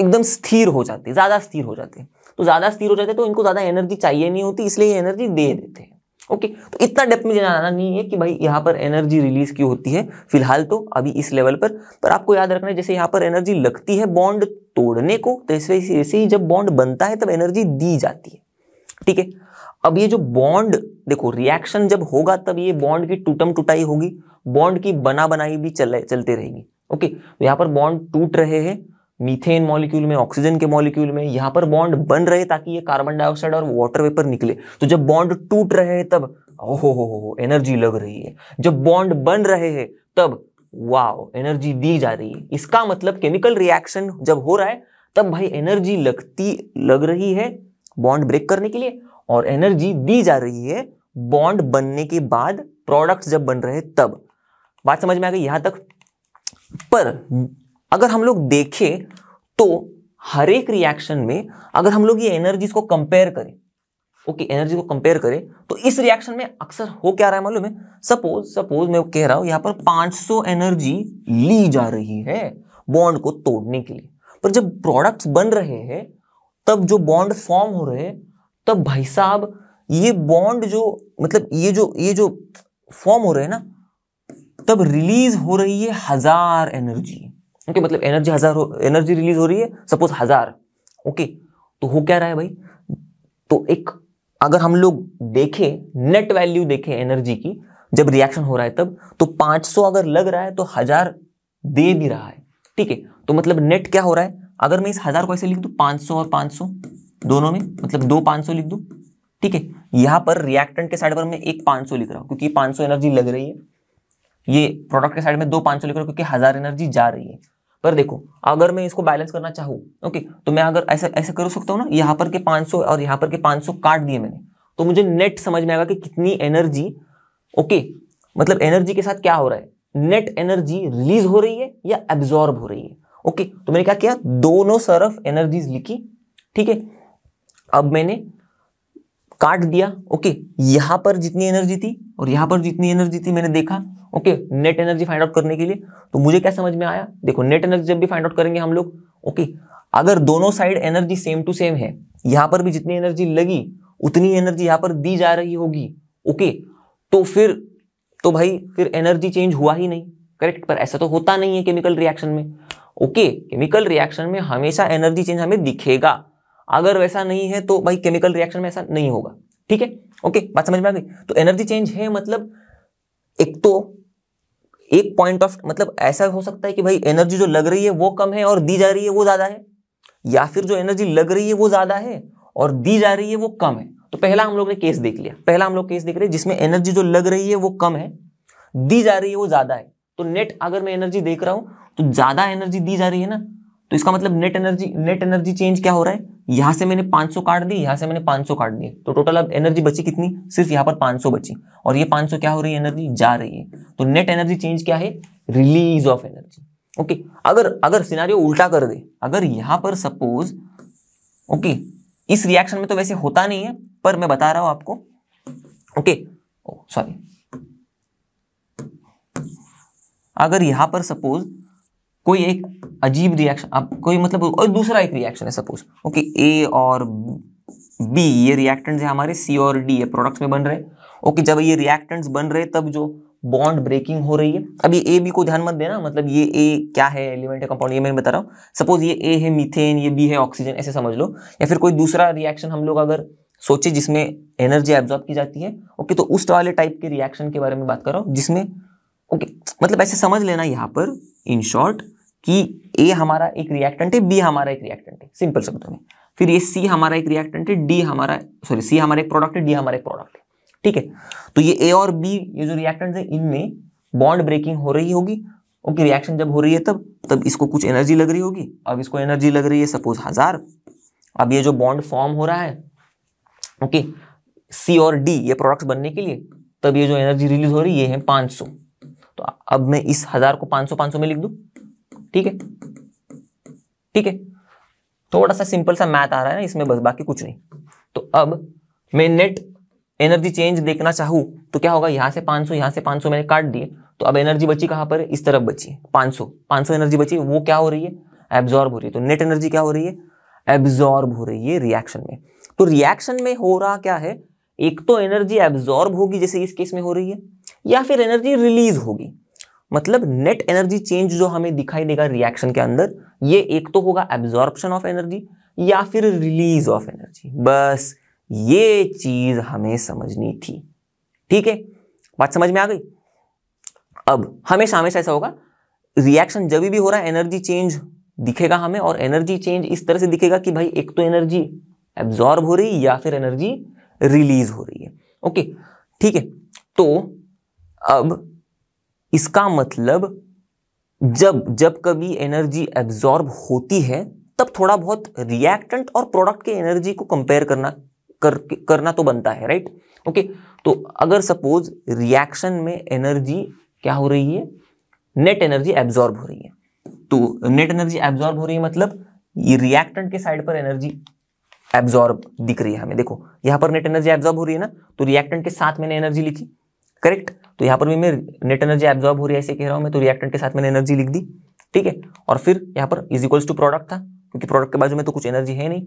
एकदम स्थिर हो जाते ज़्यादा स्थिर हो जाते तो ज़्यादा स्थिर हो जाते तो इनको ज़्यादा एनर्जी चाहिए नहीं होती इसलिए ये एनर्जी दे देते हैं ओके तो इतना डेप्थ में जाना नहीं है कि भाई यहाँ पर एनर्जी रिलीज क्यों होती है फिलहाल तो अभी इस लेवल पर पर आपको याद रखना है जैसे यहाँ पर एनर्जी लगती है बॉन्ड तोड़ने को तो ऐसे ऐसे ही जब बॉन्ड बनता है तब एनर्जी दी जाती है ठीक है अब ये जो बॉन्ड देखो रिएक्शन जब होगा तब ये बॉन्ड की टूटम टूटाई होगी बॉन्ड की बना बनाई भी चल चलते रहेगी ओके तो यहाँ पर बॉन्ड टूट रहे हैं मीथेन मॉलिक्यूल में ऑक्सीजन के मॉलिक्यूल में यहां पर बॉन्ड बन रहे ताकि ये कार्बन डाइऑक्साइड और वाटर वेपर निकले तो जब बॉन्ड टूट रहे हैं तब ओहो हो हो एनर्जी लग रही है जब बॉन्ड बन रहे हैं तब वाओ एनर्जी दी जा रही है इसका मतलब केमिकल रिएक्शन जब हो रहा है तब भाई एनर्जी लगती लग रही है बॉन्ड ब्रेक करने के लिए और एनर्जी दी जा रही है बॉन्ड बनने के बाद प्रोडक्ट्स जब बन रहे तब बात समझ में आ गई यहां तक पर अगर हम लोग देखें तो हर एक रिएक्शन में अगर हम लोग ये एनर्जीज को कंपेयर करें ओके okay, एनर्जी को कंपेयर करें तो इस रिएक्शन में अक्सर हो क्या रहा है मालूम है सपोज सपोज मैं कह रहा हूं यहां पर 500 एनर्जी ली जा रही है बॉन्ड को तोड़ने के लिए पर जब प्रोडक्ट्स बन रहे हैं तब जो बॉन्ड फॉर्म हो रहे तब भाई साहब ये बॉन्ड जो मतलब ये जो ये जो फॉर्म हो रहे हैं ना तब रिलीज हो रही है हजार एनर्जी ओके मतलब एनर्जी हज़ार हो एनर्जी रिलीज हो रही है सपोज हज़ार ओके तो हो क्या रहा है भाई तो एक अगर हम लोग देखें नेट वैल्यू देखें एनर्जी की जब रिएक्शन हो रहा है तब तो 500 अगर लग रहा है तो हज़ार दे भी रहा है ठीक है तो मतलब नेट क्या हो रहा है अगर मैं इस हज़ार को ऐसे लिख दू 500 और 500 दोनों में मतलब दो 500 लिख दू ठीक है यहाँ पर रिएक्टेंट के साइड पर मैं एक 500 लिख रहा हूँ क्योंकि 500 एनर्जी लग रही है ये प्रोडक्ट के साइड में दो 500 लिख रहा हूँ क्योंकि हज़ार एनर्जी जा रही है पर देखो अगर मैं इसको बैलेंस करना चाहूँ ओके तो मैं अगर ऐसा ऐसा कर सकता हूँ ना यहाँ पर के 500 और यहाँ पर के 500 काट दिए मैंने तो मुझे नेट समझ में आएगा कि कितनी एनर्जी ओके मतलब एनर्जी के साथ क्या हो रहा है नेट एनर्जी रिलीज हो रही है या एब्जॉर्ब हो रही है ओके तो मैंने क्या किया दोनों सरफ एनर्जीज लिखी ठीक है अब मैंने काट दिया ओके यहाँ पर जितनी एनर्जी थी और यहां पर जितनी एनर्जी थी मैंने देखा okay net energy find out करने के लिए तो मुझे क्या समझ में आया देखो नेट एनर्जी जब भी फाइंड आउट करेंगे हम लोग ओके अगर दोनों side energy same to same है यहाँ पर भी जितनी एनर्जी लगी उतनी एनर्जी यहाँ पर दी जा रही होगी ओके तो फिर तो भाई फिर एनर्जी चेंज हुआ ही नहीं करेक्ट पर ऐसा तो होता नहीं है केमिकल रिएक्शन में ओके केमिकल रिएक्शन में हमेशा एनर्जी चेंज हमें दिखेगा अगर वैसा नहीं है तो भाई केमिकल रिएक्शन में ऐसा नहीं होगा ठीक है ओके बात समझ में आ गई तो एनर्जी चेंज है मतलब एक तो एक पॉइंट ऑफ मतलब ऐसा हो सकता है कि भाई एनर्जी जो लग रही है वो कम है और दी जा रही है वो ज़्यादा है या फिर जो एनर्जी लग रही है वो ज़्यादा है और दी जा रही है वो कम है तो पहला हम लोग ने केस देख लिया पहला हम लोग केस देख रहे हैं जिसमें एनर्जी जो लग रही है वो कम है दी जा रही है वो ज़्यादा है तो नेट अगर मैं एनर्जी देख रहा हूं तो ज़्यादा एनर्जी दी जा रही है ना तो इसका मतलब net energy net energy change क्या हो रहा है यहां से मैंने 500 काट दी यहां से मैंने 500 काट दी तो टोटल अब एनर्जी बची कितनी सिर्फ यहां पर 500 बची और ये 500 क्या हो रही है एनर्जी जा रही है तो नेट एनर्जी चेंज क्या है रिलीज ऑफ एनर्जी ओके अगर अगर सिनारियो उल्टा कर दे अगर यहां पर सपोज ओके इस रिएक्शन में तो वैसे होता नहीं है पर मैं बता रहा हूं आपको ओके सॉरी oh, अगर यहां पर सपोज कोई एक अजीब रिएक्शन आप कोई मतलब और दूसरा एक रिएक्शन है सपोज ओके ए और बी ये रिएक्टेंट्स है हमारे सी और डी ये प्रोडक्ट्स में बन रहे ओके जब ये रिएक्टेंट्स बन रहे तब जो बॉन्ड ब्रेकिंग हो रही है अब ये ए बी को ध्यान मत देना मतलब ये ए क्या है एलिमेंट है कंपाउंड ये मैं बता रहा हूँ सपोज ये ए है मीथेन ये बी है ऑक्सीजन ऐसे समझ लो या फिर कोई दूसरा रिएक्शन हम लोग अगर सोचे जिसमें एनर्जी एब्जॉर्ब की जाती है ओके तो उस वाले टाइप के रिएक्शन के बारे में बात कर रहा हूँ जिसमें ओके मतलब ऐसे समझ लेना यहाँ पर इन शॉर्ट कि ए हमारा एक रिएक्टेंट है बी हमारा एक रिएक्टेंट है सिंपल शब्दों में फिर ये सी हमारा एक रिएक्टेंट है डी हमारा सॉरी सी हमारा एक प्रोडक्ट है डी हमारा एक प्रोडक्ट है ठीक है तो ये ए और बी ये जो रिएक्टेंट है इनमें बॉन्ड ब्रेकिंग हो रही होगी ओके रिएक्शन जब हो रही है तब तब इसको कुछ एनर्जी लग रही होगी अब इसको एनर्जी लग रही है सपोज हजार अब ये जो बॉन्ड फॉर्म हो रहा है ओके सी और डी ये प्रोडक्ट बनने के लिए तब ये जो एनर्जी रिलीज हो रही है ये है 500 तो अब मैं इस हजार को पांच सौ में लिख दू ठीक है ठीक है थोड़ा सा सिंपल सा मैथ आ रहा है ना इसमें बस बाकी कुछ नहीं तो अब मैं नेट एनर्जी चेंज देखना चाहूं तो क्या होगा यहां से 500 यहां से 500 मैंने काट दिए तो अब एनर्जी बची कहां पर इस तरफ बची 500 500 एनर्जी बची वो क्या हो रही है एब्जॉर्ब हो रही है तो नेट एनर्जी क्या हो रही है एब्जॉर्ब हो रही है रिएक्शन में तो रिएक्शन में हो रहा क्या है एक तो एनर्जी एब्जॉर्ब होगी जैसे इस केस में हो रही है या फिर एनर्जी रिलीज होगी मतलब नेट एनर्जी चेंज जो हमें दिखाई देगा रिएक्शन के अंदर ये एक तो होगा एब्जॉर्प्शन ऑफ एनर्जी या फिर रिलीज ऑफ एनर्जी बस ये चीज हमें समझनी थी ठीक है बात समझ में आ गई अब हमेशा हमेशा ऐसा होगा रिएक्शन जब भी हो रहा है एनर्जी चेंज दिखेगा हमें और एनर्जी चेंज इस तरह से दिखेगा कि भाई एक तो एनर्जी एब्जॉर्ब हो रही है या फिर एनर्जी रिलीज हो रही है ओके ठीक है तो अब इसका मतलब जब जब कभी एनर्जी एब्जॉर्ब होती है तब थोड़ा बहुत रिएक्टेंट और प्रोडक्ट के एनर्जी को कंपेयर करना कर, करना तो बनता है राइट ओके तो अगर सपोज रिएक्शन में एनर्जी क्या हो रही है नेट एनर्जी एब्जॉर्ब हो रही है तो नेट एनर्जी एब्जॉर्ब हो रही है मतलब ये रिएक्टेंट के साइड पर एनर्जी एब्जॉर्ब दिख रही है हमें देखो यहां पर नेट एनर्जी एब्जॉर्ब हो रही है ना तो रिएक्टेंट के साथ मैंने एनर्जी लिखी करेक्ट तो यहाँ पर भी मैं नेट एनर्जी एब्जॉर्ब हो रही है ऐसे कह रहा हूँ मैं तो रिएक्टेंट के साथ मैंने एनर्जी लिख दी ठीक है और फिर यहाँ पर इज इक्वल्स टू प्रोडक्ट था क्योंकि प्रोडक्ट के बाजू में तो कुछ एनर्जी है नहीं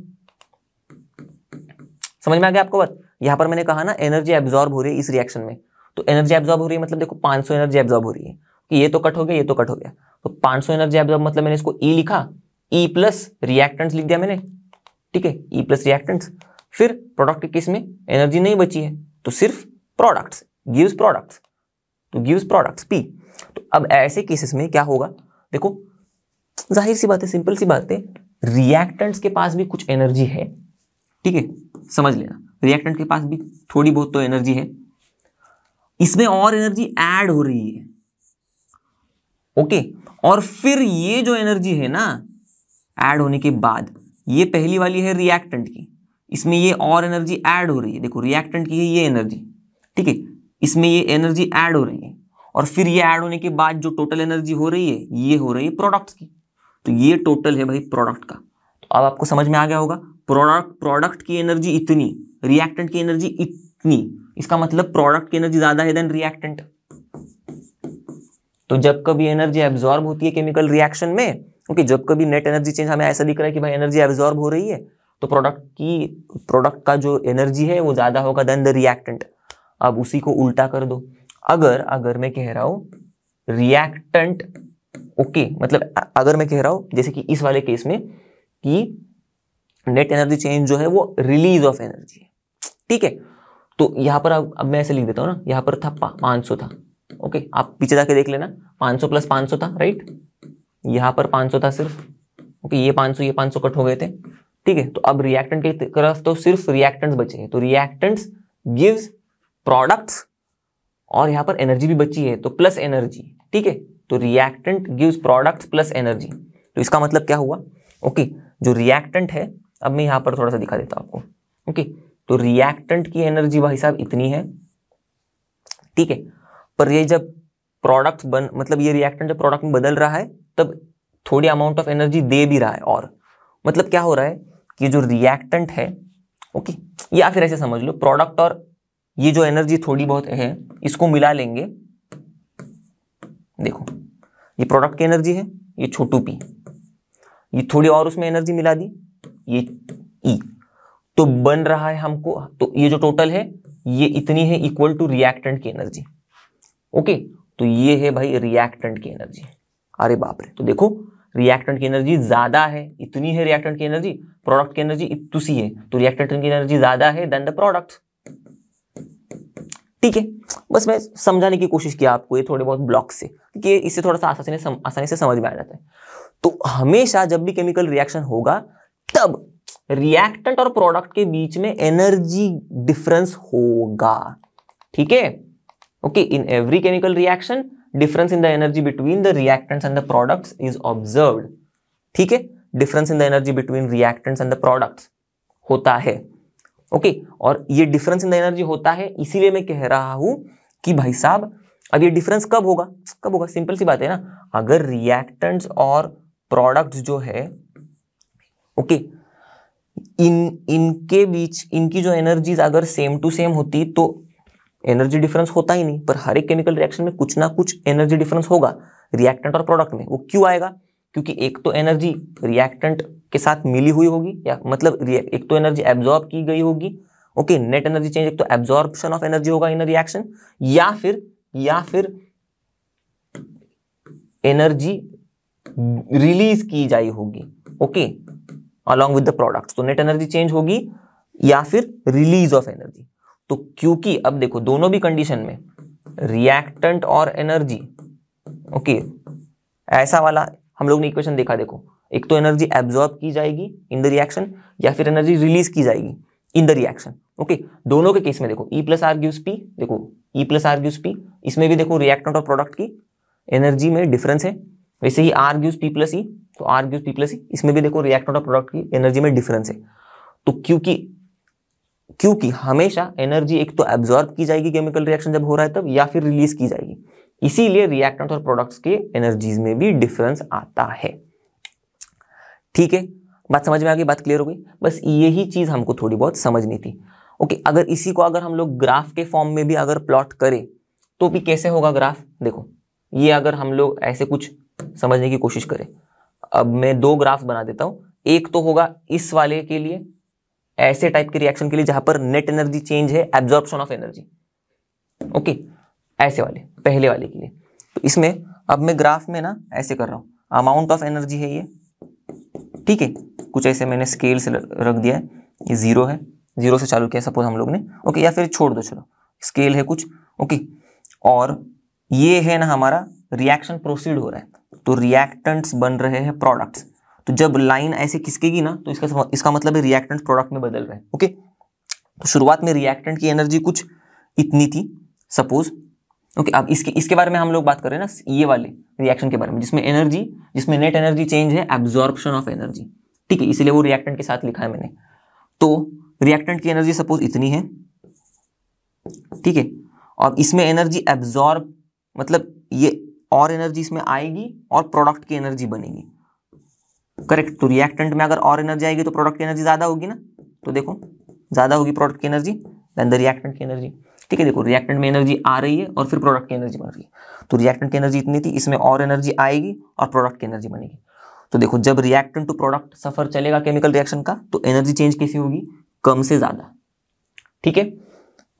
समझ में आ गया आपको बात यहाँ पर मैंने कहा ना एनर्जी एब्जॉर्ब हो रही है इस रिएक्शन में तो एनर्जी एब्जॉर्ब हो रही है मतलब देखो 500 एनर्जी एब्जॉर्ब हो रही है कि ये तो कट हो गया ये तो कट हो गया तो 500 एनर्जी एब्जॉर्ब मतलब मैंने इसको ई e लिखा ई प्लस रिएक्टेंट्स लिख दिया मैंने ठीक है ई प्लस रिएक्टेंट्स फिर प्रोडक्ट के किस में एनर्जी नहीं बची है तो सिर्फ प्रोडक्ट्स गिव्स प्रोडक्ट्स तो गिव्स प्रोडक्ट्स पी तो अब ऐसे केसेस में क्या होगा देखो जाहिर सी बात है सिंपल सी बात है रिएक्टेंट्स के पास भी कुछ एनर्जी है ठीक है समझ लेना रिएक्टेंट के पास भी थोड़ी बहुत तो एनर्जी है इसमें और एनर्जी ऐड हो रही है ओके और फिर ये जो एनर्जी है ना ऐड होने के बाद ये पहली वाली है रिएक्टेंट की इसमें ये और एनर्जी ऐड हो रही है देखो रिएक्टेंट की है ये एनर्जी ठीक है इसमें ये एनर्जी ऐड हो रही है और फिर ये ऐड होने के बाद जो टोटल एनर्जी हो रही है ये हो रही है प्रोडक्ट की तो ये टोटल है भाई प्रोडक्ट का तो अब आपको समझ में आ गया होगा प्रोडक्ट प्रोडक्ट की एनर्जी इतनी रिएक्टेंट की एनर्जी इतनी इसका मतलब प्रोडक्ट की एनर्जी ज्यादा है देन रिएक्टेंट तो जब कभी एनर्जी एब्जॉर्ब होती है केमिकल रिएक्शन में ओके जब कभी नेट एनर्जी चेंज हमें ऐसा दिख रहा है कि भाई एनर्जी एब्जॉर्ब हो रही है तो प्रोडक्ट की प्रोडक्ट का जो एनर्जी है वो ज़्यादा होगा देन द रिएक्टेंट अब उसी को उल्टा कर दो अगर अगर मैं कह रहा हूं रिएक्टेंट ओके मतलब अगर मैं कह रहा हूं जैसे कि इस वाले केस में कि नेट एनर्जी चेंज जो है वो रिलीज ऑफ एनर्जी है ठीक है तो यहां पर अब मैं ऐसे लिख देता हूं ना यहाँ पर था पांच सौ था ओके आप पीछे जाके देख लेना पांच सौ प्लस पांच सौ था राइट यहाँ पर पांच सौ था सिर्फ ओके ये पांच सौ ये पांच सौ कट हो गए थे ठीक है तो अब रिएक्टेंट की तरफ तो सिर्फ रिएक्टेंट्स बचे हैं तो रिएक्टेंट्स गिव्स प्रोडक्ट्स और यहां पर एनर्जी भी बची है तो प्लस एनर्जी ठीक है तो reactant gives products plus energy तो इसका मतलब क्या हुआ ओके जो रिएक्टेंट है अब मैं यहां पर थोड़ा सा दिखा देता हूं आपको ओके तो रिएक्टेंट की एनर्जी भाई साहब इतनी है ठीक है पर ये जब प्रोडक्ट बन मतलब ये रिएक्टेंट जब प्रोडक्ट में बदल रहा है तब थोड़ी अमाउंट ऑफ एनर्जी दे भी रहा है और मतलब क्या हो रहा है कि जो रिएक्टेंट है ओके या फिर ऐसे समझ लो प्रोडक्ट और ये जो एनर्जी थोड़ी बहुत है इसको मिला लेंगे देखो ये प्रोडक्ट की एनर्जी है ये छोटू पी ये थोड़ी और उसमें एनर्जी मिला दी ये ई e। तो बन रहा है हमको तो ये जो टोटल है ये इतनी है इक्वल टू रिएक्टेंट की एनर्जी ओके तो ये है भाई रिएक्टेंट की एनर्जी अरे बाप रे तो देखो रिएक्टेंट की एनर्जी ज्यादा है इतनी है रिएक्टेंट की एनर्जी प्रोडक्ट की एनर्जी इतुसी है तो रिएक्टेंट की एनर्जी ज्यादा है देन द प्रोडक्ट ठीक है बस मैं समझाने की कोशिश किया आपको ये थोड़े बहुत ब्लॉक से क्योंकि इससे थोड़ा सा आसानी से आसानी से समझ में आ जाता है तो हमेशा जब भी केमिकल रिएक्शन होगा तब रिएक्टेंट और प्रोडक्ट के बीच में एनर्जी डिफरेंस होगा ठीक है okay in every chemical reaction difference in the energy between the reactants and the products is observe ठीक है difference in the energy between reactants and the products होता है ओके और ये डिफरेंस इन द एनर्जी होता है इसीलिए मैं कह रहा हूं कि भाई साहब अब ये डिफरेंस कब होगा कब होगा सिंपल सी बात है ना अगर रिएक्टेंट्स और प्रोडक्ट्स जो है ओके इन इनके बीच इनकी जो एनर्जीज अगर सेम टू सेम होती तो एनर्जी डिफरेंस होता ही नहीं पर हर एक केमिकल रिएक्शन में कुछ ना कुछ एनर्जी डिफरेंस होगा रिएक्टेंट और प्रोडक्ट में वो क्यों आएगा क्योंकि एक तो एनर्जी रिएक्टेंट के साथ मिली हुई होगी या मतलब एक तो एनर्जी एब्जॉर्ब की गई होगी ओके नेट एनर्जी चेंज एक तो एब्जॉर्प्शन ऑफ एनर्जी होगा इन रिएक्शन या फिर या फिर एनर्जी रिलीज की जाई होगी okay along with the product तो नेट एनर्जी चेंज होगी या फिर रिलीज ऑफ एनर्जी तो क्योंकि अब देखो दोनों भी कंडीशन में रिएक्टेंट और एनर्जी ओके ऐसा वाला हम लोग ने इक्वेशन देखा देखो एक तो एनर्जी एब्जॉर्ब की जाएगी इन द रिएक्शन या फिर एनर्जी रिलीज की जाएगी इन द रिएक्शन ओके दोनों के केस में देखो E plus R gives P देखो E plus R gives P इसमें भी देखो रिएक्टेंट और प्रोडक्ट की एनर्जी में डिफरेंस है वैसे ही R gives P plus E तो R gives P plus E इसमें भी देखो रिएक्टेंट और प्रोडक्ट की एनर्जी में डिफरेंस है तो क्योंकि क्योंकि हमेशा एनर्जी एक तो एब्जॉर्ब की जाएगी केमिकल रिएक्शन जब हो रहा है तब या फिर रिलीज की जाएगी इसीलिए रिएक्टेंट और प्रोडक्ट्स के एनर्जीज में भी डिफरेंस आता है ठीक है बात समझ में आ गई बात क्लियर हो गई बस यही चीज़ हमको थोड़ी बहुत समझनी थी ओके अगर इसी को अगर हम लोग ग्राफ के फॉर्म में भी अगर प्लॉट करें तो भी कैसे होगा ग्राफ देखो ये अगर हम लोग ऐसे कुछ समझने की कोशिश करें अब मैं दो ग्राफ बना देता हूँ एक तो होगा इस वाले के लिए ऐसे टाइप के रिएक्शन के लिए जहां पर नेट एनर्जी चेंज है एब्जॉर्बशन ऑफ एनर्जी ओके ऐसे वाले पहले वाले के लिए तो इसमें अब मैं ग्राफ में ना ऐसे कर रहा हूँ अमाउंट ऑफ एनर्जी है ये ठीक है कुछ ऐसे मैंने स्केल से रख दिया है ये ज़ीरो है ज़ीरो से चालू किया सपोज हम लोग ने ओके या फिर छोड़ दो चलो स्केल है कुछ ओके और ये है ना हमारा रिएक्शन प्रोसीड हो रहा है तो रिएक्टेंट्स बन रहे हैं प्रोडक्ट्स तो जब लाइन ऐसे खिसकेगी ना तो इसका इसका मतलब है रिएक्टेंट प्रोडक्ट में बदल रहे हैं ओके तो शुरुआत में रिएक्टेंट की एनर्जी कुछ इतनी थी सपोज ओके अब इसके इसके बारे में हम लोग बात कर रहे हैं ना ये वाले रिएक्शन के बारे में जिसमें एनर्जी जिसमें नेट एनर्जी चेंज है एब्जॉर्प्शन ऑफ एनर्जी ठीक है इसीलिए वो रिएक्टेंट के साथ लिखा है मैंने तो रिएक्टेंट की एनर्जी सपोज इतनी है ठीक है और इसमें एनर्जी एब्जॉर्ब मतलब ये और एनर्जी इसमें आएगी और प्रोडक्ट की एनर्जी बनेगी करेक्ट तो रिएक्टेंट में अगर और एनर्जी आएगी तो प्रोडक्ट की एनर्जी ज़्यादा होगी ना तो देखो ज़्यादा होगी प्रोडक्ट की एनर्जी देन द रिएक्टेंट की एनर्जी ठीक है देखो रिएक्टेंट में एनर्जी आ रही है और फिर प्रोडक्ट की एनर्जी बन रही है तो रिएक्टेंट की एनर्जी इतनी थी इसमें और एनर्जी आएगी और प्रोडक्ट की एनर्जी बनेगी तो देखो जब रिएक्टेंट टू प्रोडक्ट सफर चलेगा केमिकल रिएक्शन का तो एनर्जी चेंज कैसी होगी कम से ज़्यादा ठीक है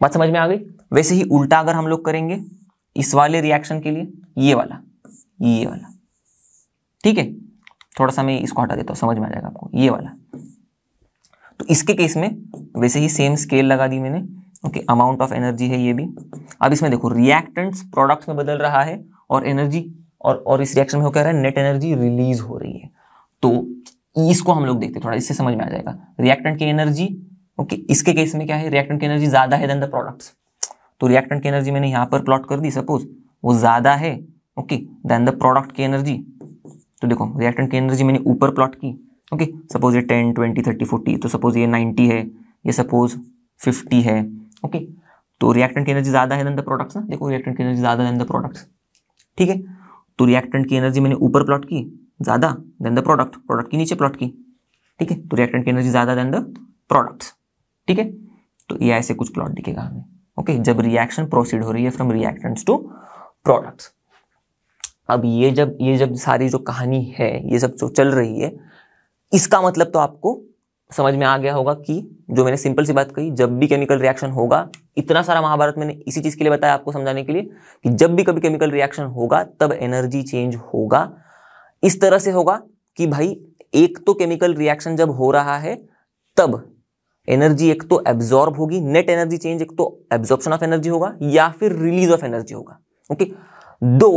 बात समझ में आ गई वैसे ही उल्टा अगर हम लोग करेंगे इस वाले रिएक्शन के लिए ये वाला ये वाला ठीक है थोड़ा सा मैं इसको हटा देता हूँ समझ में आ जाएगा आपको ये वाला तो इसके केस में वैसे ही सेम स्केल लगा दी मैंने ओके अमाउंट ऑफ एनर्जी है ये भी अब इसमें देखो रिएक्टेंट्स प्रोडक्ट्स में बदल रहा है और एनर्जी और और इस रिएक्शन में हो क्या रहा है नेट एनर्जी रिलीज हो रही है तो इसको हम लोग देखते थोड़ा इससे समझ में आ जाएगा रिएक्टेंट की एनर्जी ओके इसके केस में क्या है रिएक्टेंट की एनर्जी ज़्यादा है देन द प्रोडक्ट्स तो रिएक्टेंट की एनर्जी मैंने यहाँ पर प्लॉट कर दी सपोज वो ज़्यादा है ओके देन द प्रोडक्ट की एनर्जी तो देखो रिएक्टेंट की एनर्जी मैंने ऊपर प्लॉट की ओके सपोज ये टेन ट्वेंटी थर्टी फोर्टी तो सपोज ये नाइन्टी है ये सपोज फिफ्टी है ओके तो रिएक्टेंट की एनर्जी ज़्यादा है देन द प्रोडक्ट्स ना देखो रिएक्टेंट की एनर्जी ज़्यादा देन द प्रोडक्ट्स ठीक है तो रिएक्टेंट की एनर्जी मैंने ऊपर प्लॉट की ज़्यादा देन द प्रोडक्ट प्रोडक्ट की नीचे प्लॉट की ठीक है तो रिएक्टेंट की एनर्जी ज़्यादा देन द प्रोडक्ट्स ठीक है तो ये ऐसे कुछ प्लॉट दिखेगा हमें ओके जब रिएक्शन प्रोसीड हो रही है फ्रॉम रिएक्टेंट्स टू प्रोडक्ट्स अब ये जब ये जब सारी जो कहानी है ये सब जो चल रही है इसका मतलब तो आपको समझ में आ गया होगा कि जो मैंने सिंपल सी बात कही जब भी केमिकल रिएक्शन होगा इतना सारा महाभारत मैंने इसी चीज़ के लिए बताया आपको समझाने के लिए कि जब भी कभी केमिकल रिएक्शन होगा तब एनर्जी चेंज होगा इस तरह से होगा कि भाई एक तो केमिकल रिएक्शन जब हो रहा है तब एनर्जी एक तो एब्जॉर्ब होगी नेट एनर्जी चेंज एक तो एब्जॉर्प्शन ऑफ एनर्जी होगा या फिर रिलीज ऑफ एनर्जी होगा ओके दो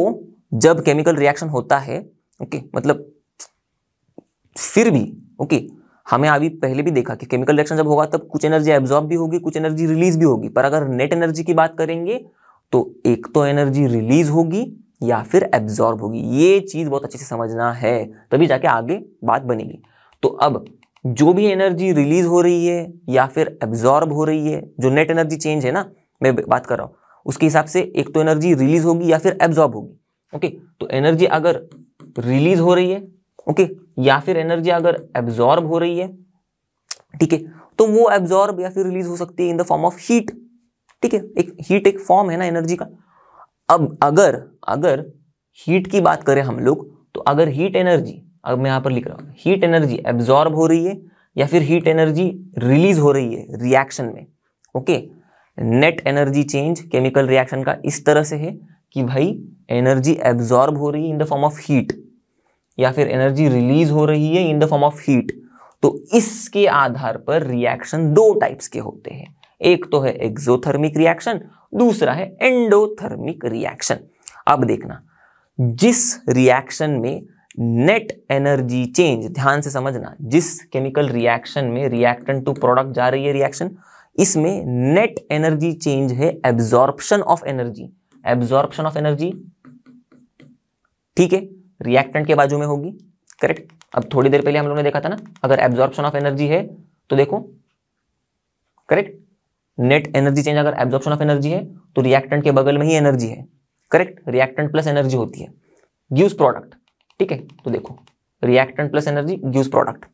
जब केमिकल रिएक्शन होता है ओके मतलब फिर भी ओके हमें अभी पहले भी देखा कि केमिकल रिएक्शन जब होगा तब कुछ एनर्जी एब्जॉर्ब भी होगी कुछ एनर्जी रिलीज भी होगी पर अगर नेट एनर्जी की बात करेंगे तो एक तो एनर्जी रिलीज होगी या फिर एब्जॉर्ब होगी ये चीज़ बहुत अच्छे से समझना है तभी जाके आगे बात बनेगी तो अब जो भी एनर्जी रिलीज हो रही है या फिर एब्जॉर्ब हो रही है जो नेट एनर्जी चेंज है ना मैं बात कर रहा हूँ उसके हिसाब से एक तो एनर्जी रिलीज होगी या फिर एब्जॉर्ब होगी ओके तो एनर्जी अगर रिलीज हो रही है ओके या फिर एनर्जी अगर एब्जॉर्ब हो रही है ठीक है तो वो एब्जॉर्ब या फिर रिलीज हो सकती है in the form of heat ठीक है एक हीट एक फॉर्म है ना एनर्जी का अब अगर अगर हीट की बात करें हम लोग तो अगर हीट एनर्जी अब मैं यहां पर लिख रहा हूं हीट एनर्जी एब्जॉर्ब हो रही है या फिर हीट एनर्जी रिलीज हो रही है रिएक्शन में okay net energy change chemical reaction का इस तरह से है कि भाई एनर्जी एब्जॉर्ब हो रही है in the form of heat या फिर एनर्जी रिलीज हो रही है in the form of heat तो इसके आधार पर रिएक्शन दो टाइप्स के होते हैं एक तो है एक्सोथर्मिक रिएक्शन दूसरा है एंडोथर्मिक रिएक्शन अब देखना जिस रिएक्शन में नेट एनर्जी चेंज ध्यान से समझना जिस केमिकल रिएक्शन में रिएक्टेंट टू प्रोडक्ट जा रही है रिएक्शन इसमें नेट एनर्जी चेंज है absorption of energy absorption of energy ठीक है रिएक्टेंट के बाजू में होगी करेक्ट अब थोड़ी देर पहले हम लोगों ने देखा था ना अगर एब्जॉर्प्शन ऑफ एनर्जी है तो देखो करेक्ट नेट एनर्जी चेंज अगर एब्जॉर्प्शन ऑफ एनर्जी है तो रिएक्टेंट के बगल में ही एनर्जी है करेक्ट रिएक्टेंट प्लस एनर्जी होती है ग्यूज प्रोडक्ट ठीक है तो देखो reactant plus energy gives product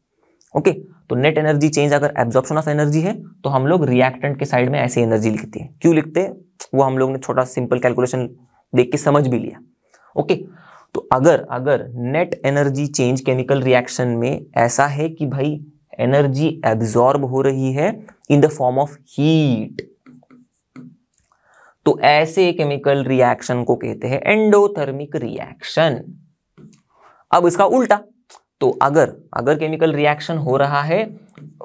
okay तो नेट एनर्जी चेंज अगर एब्जॉर्प्शन ऑफ एनर्जी है तो हम लोग रिएक्टेंट के साइड में ऐसे एनर्जी लिखते हैं क्यों लिखते हैं वो हम लोग ने छोटा सिंपल कैलकुलेशन देख के समझ भी लिया ओके okay, तो अगर अगर net energy change chemical reaction में ऐसा है कि भाई एनर्जी एब्जॉर्ब हो रही है in the form of heat तो ऐसे केमिकल रिएक्शन को कहते हैं एंडोथर्मिक रिएक्शन अब इसका उल्टा तो अगर अगर केमिकल रिएक्शन हो रहा है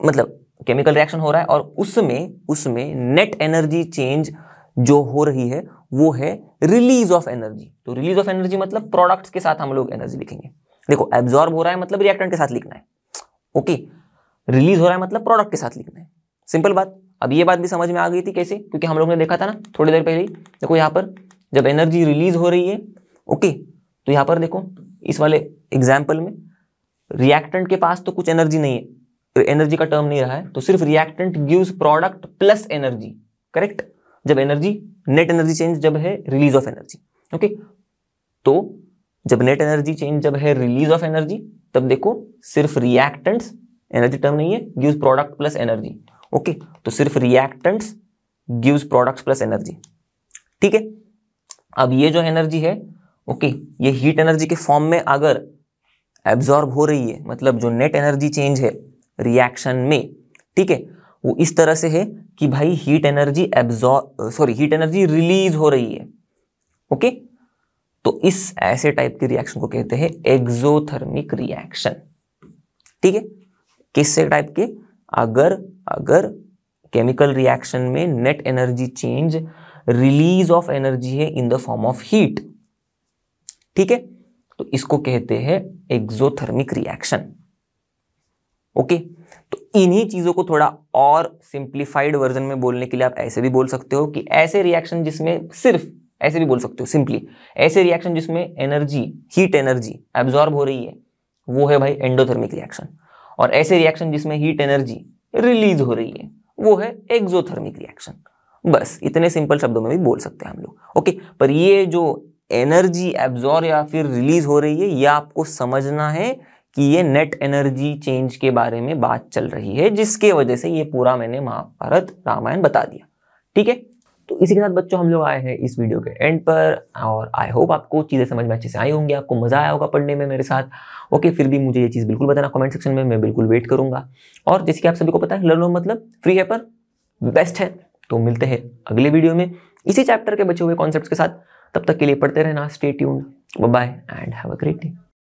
मतलब केमिकल रिएक्शन हो रहा है और उसमें उसमें नेट एनर्जी चेंज जो हो रही है वो है रिलीज ऑफ एनर्जी तो रिलीज ऑफ एनर्जी मतलब प्रोडक्ट्स के साथ हम लोग एनर्जी लिखेंगे देखो एब्जॉर्ब हो रहा है मतलब रिएक्टेंट के साथ लिखना है ओके रिलीज हो रहा है मतलब प्रोडक्ट के साथ लिखना है सिंपल बात अब ये बात भी समझ में आ गई थी कैसे क्योंकि हम लोग ने देखा था ना थोड़ी देर पहले देखो यहाँ पर जब एनर्जी रिलीज हो रही है ओके तो यहाँ पर देखो इस वाले एग्जाम्पल में रिएक्टेंट के पास तो कुछ एनर्जी नहीं है एनर्जी का टर्म नहीं रहा है तो सिर्फ reactant gives product plus energy correct जब एनर्जी नेट एनर्जी चेंज जब है रिलीज ऑफ एनर्जी ओके तो जब नेट एनर्जी चेंज जब है रिलीज ऑफ एनर्जी तब देखो सिर्फ रिएक्टेंट्स एनर्जी टर्म नहीं है gives product plus energy okay तो सिर्फ reactants gives products plus energy ठीक है अब ये जो एनर्जी है ओके ये हीट एनर्जी के फॉर्म में अगर एब्जॉर्ब हो रही है मतलब जो नेट एनर्जी चेंज है रिएक्शन में ठीक है वो इस तरह से है कि भाई heat energy absorb sorry heat energy release हो रही है ओके तो इस ऐसे टाइप के रिएक्शन को कहते हैं एक्सोथर्मिक रिएक्शन ठीक है किससे टाइप के अगर अगर केमिकल रिएक्शन में net energy change release of energy है in the form of heat ठीक है तो इसको कहते हैं एक्सोथर्मिक रिएक्शन ओके okay? इन्हीं चीज़ों को थोड़ा और सिंप्लीफाइड वर्जन में बोलने के लिए आप ऐसे भी बोल सकते हो कि ऐसे रिएक्शन जिसमें सिर्फ ऐसे भी बोल सकते हो सिंपली ऐसे रिएक्शन जिसमें एनर्जी हीट एनर्जी एब्जॉर्ब हो रही है वो है भाई एंडोथर्मिक रिएक्शन और ऐसे रिएक्शन जिसमें हीट एनर्जी रिलीज हो रही है वो है एक्जोथर्मिक रिएक्शन बस इतने सिंपल शब्दों में भी बोल सकते हैं हम लोग ओके पर ये जो एनर्जी एब्जॉर्ब या फिर रिलीज हो रही है ये आपको समझना है कि ये नेट एनर्जी चेंज के बारे में बात चल रही है जिसके वजह से ये पूरा मैंने महाभारत रामायण बता दिया ठीक है तो इसी के साथ बच्चों हम लोग आए हैं इस वीडियो के एंड पर और आई होप आपको चीज़ें समझ में अच्छे से आई होंगी आपको मज़ा आया होगा पढ़ने में मेरे साथ ओके फिर भी मुझे ये चीज़ बिल्कुल बताना कमेंट सेक्शन में मैं बिल्कुल वेट करूंगा और जैसे कि आप सभी को पता है लर्नो मतलब फ्री है पर बेस्ट है तो मिलते हैं अगले वीडियो में इसी चैप्टर के बचे हुए कॉन्सेप्ट के साथ तब तक के लिए पढ़ते रहना stay tune bye and have a great day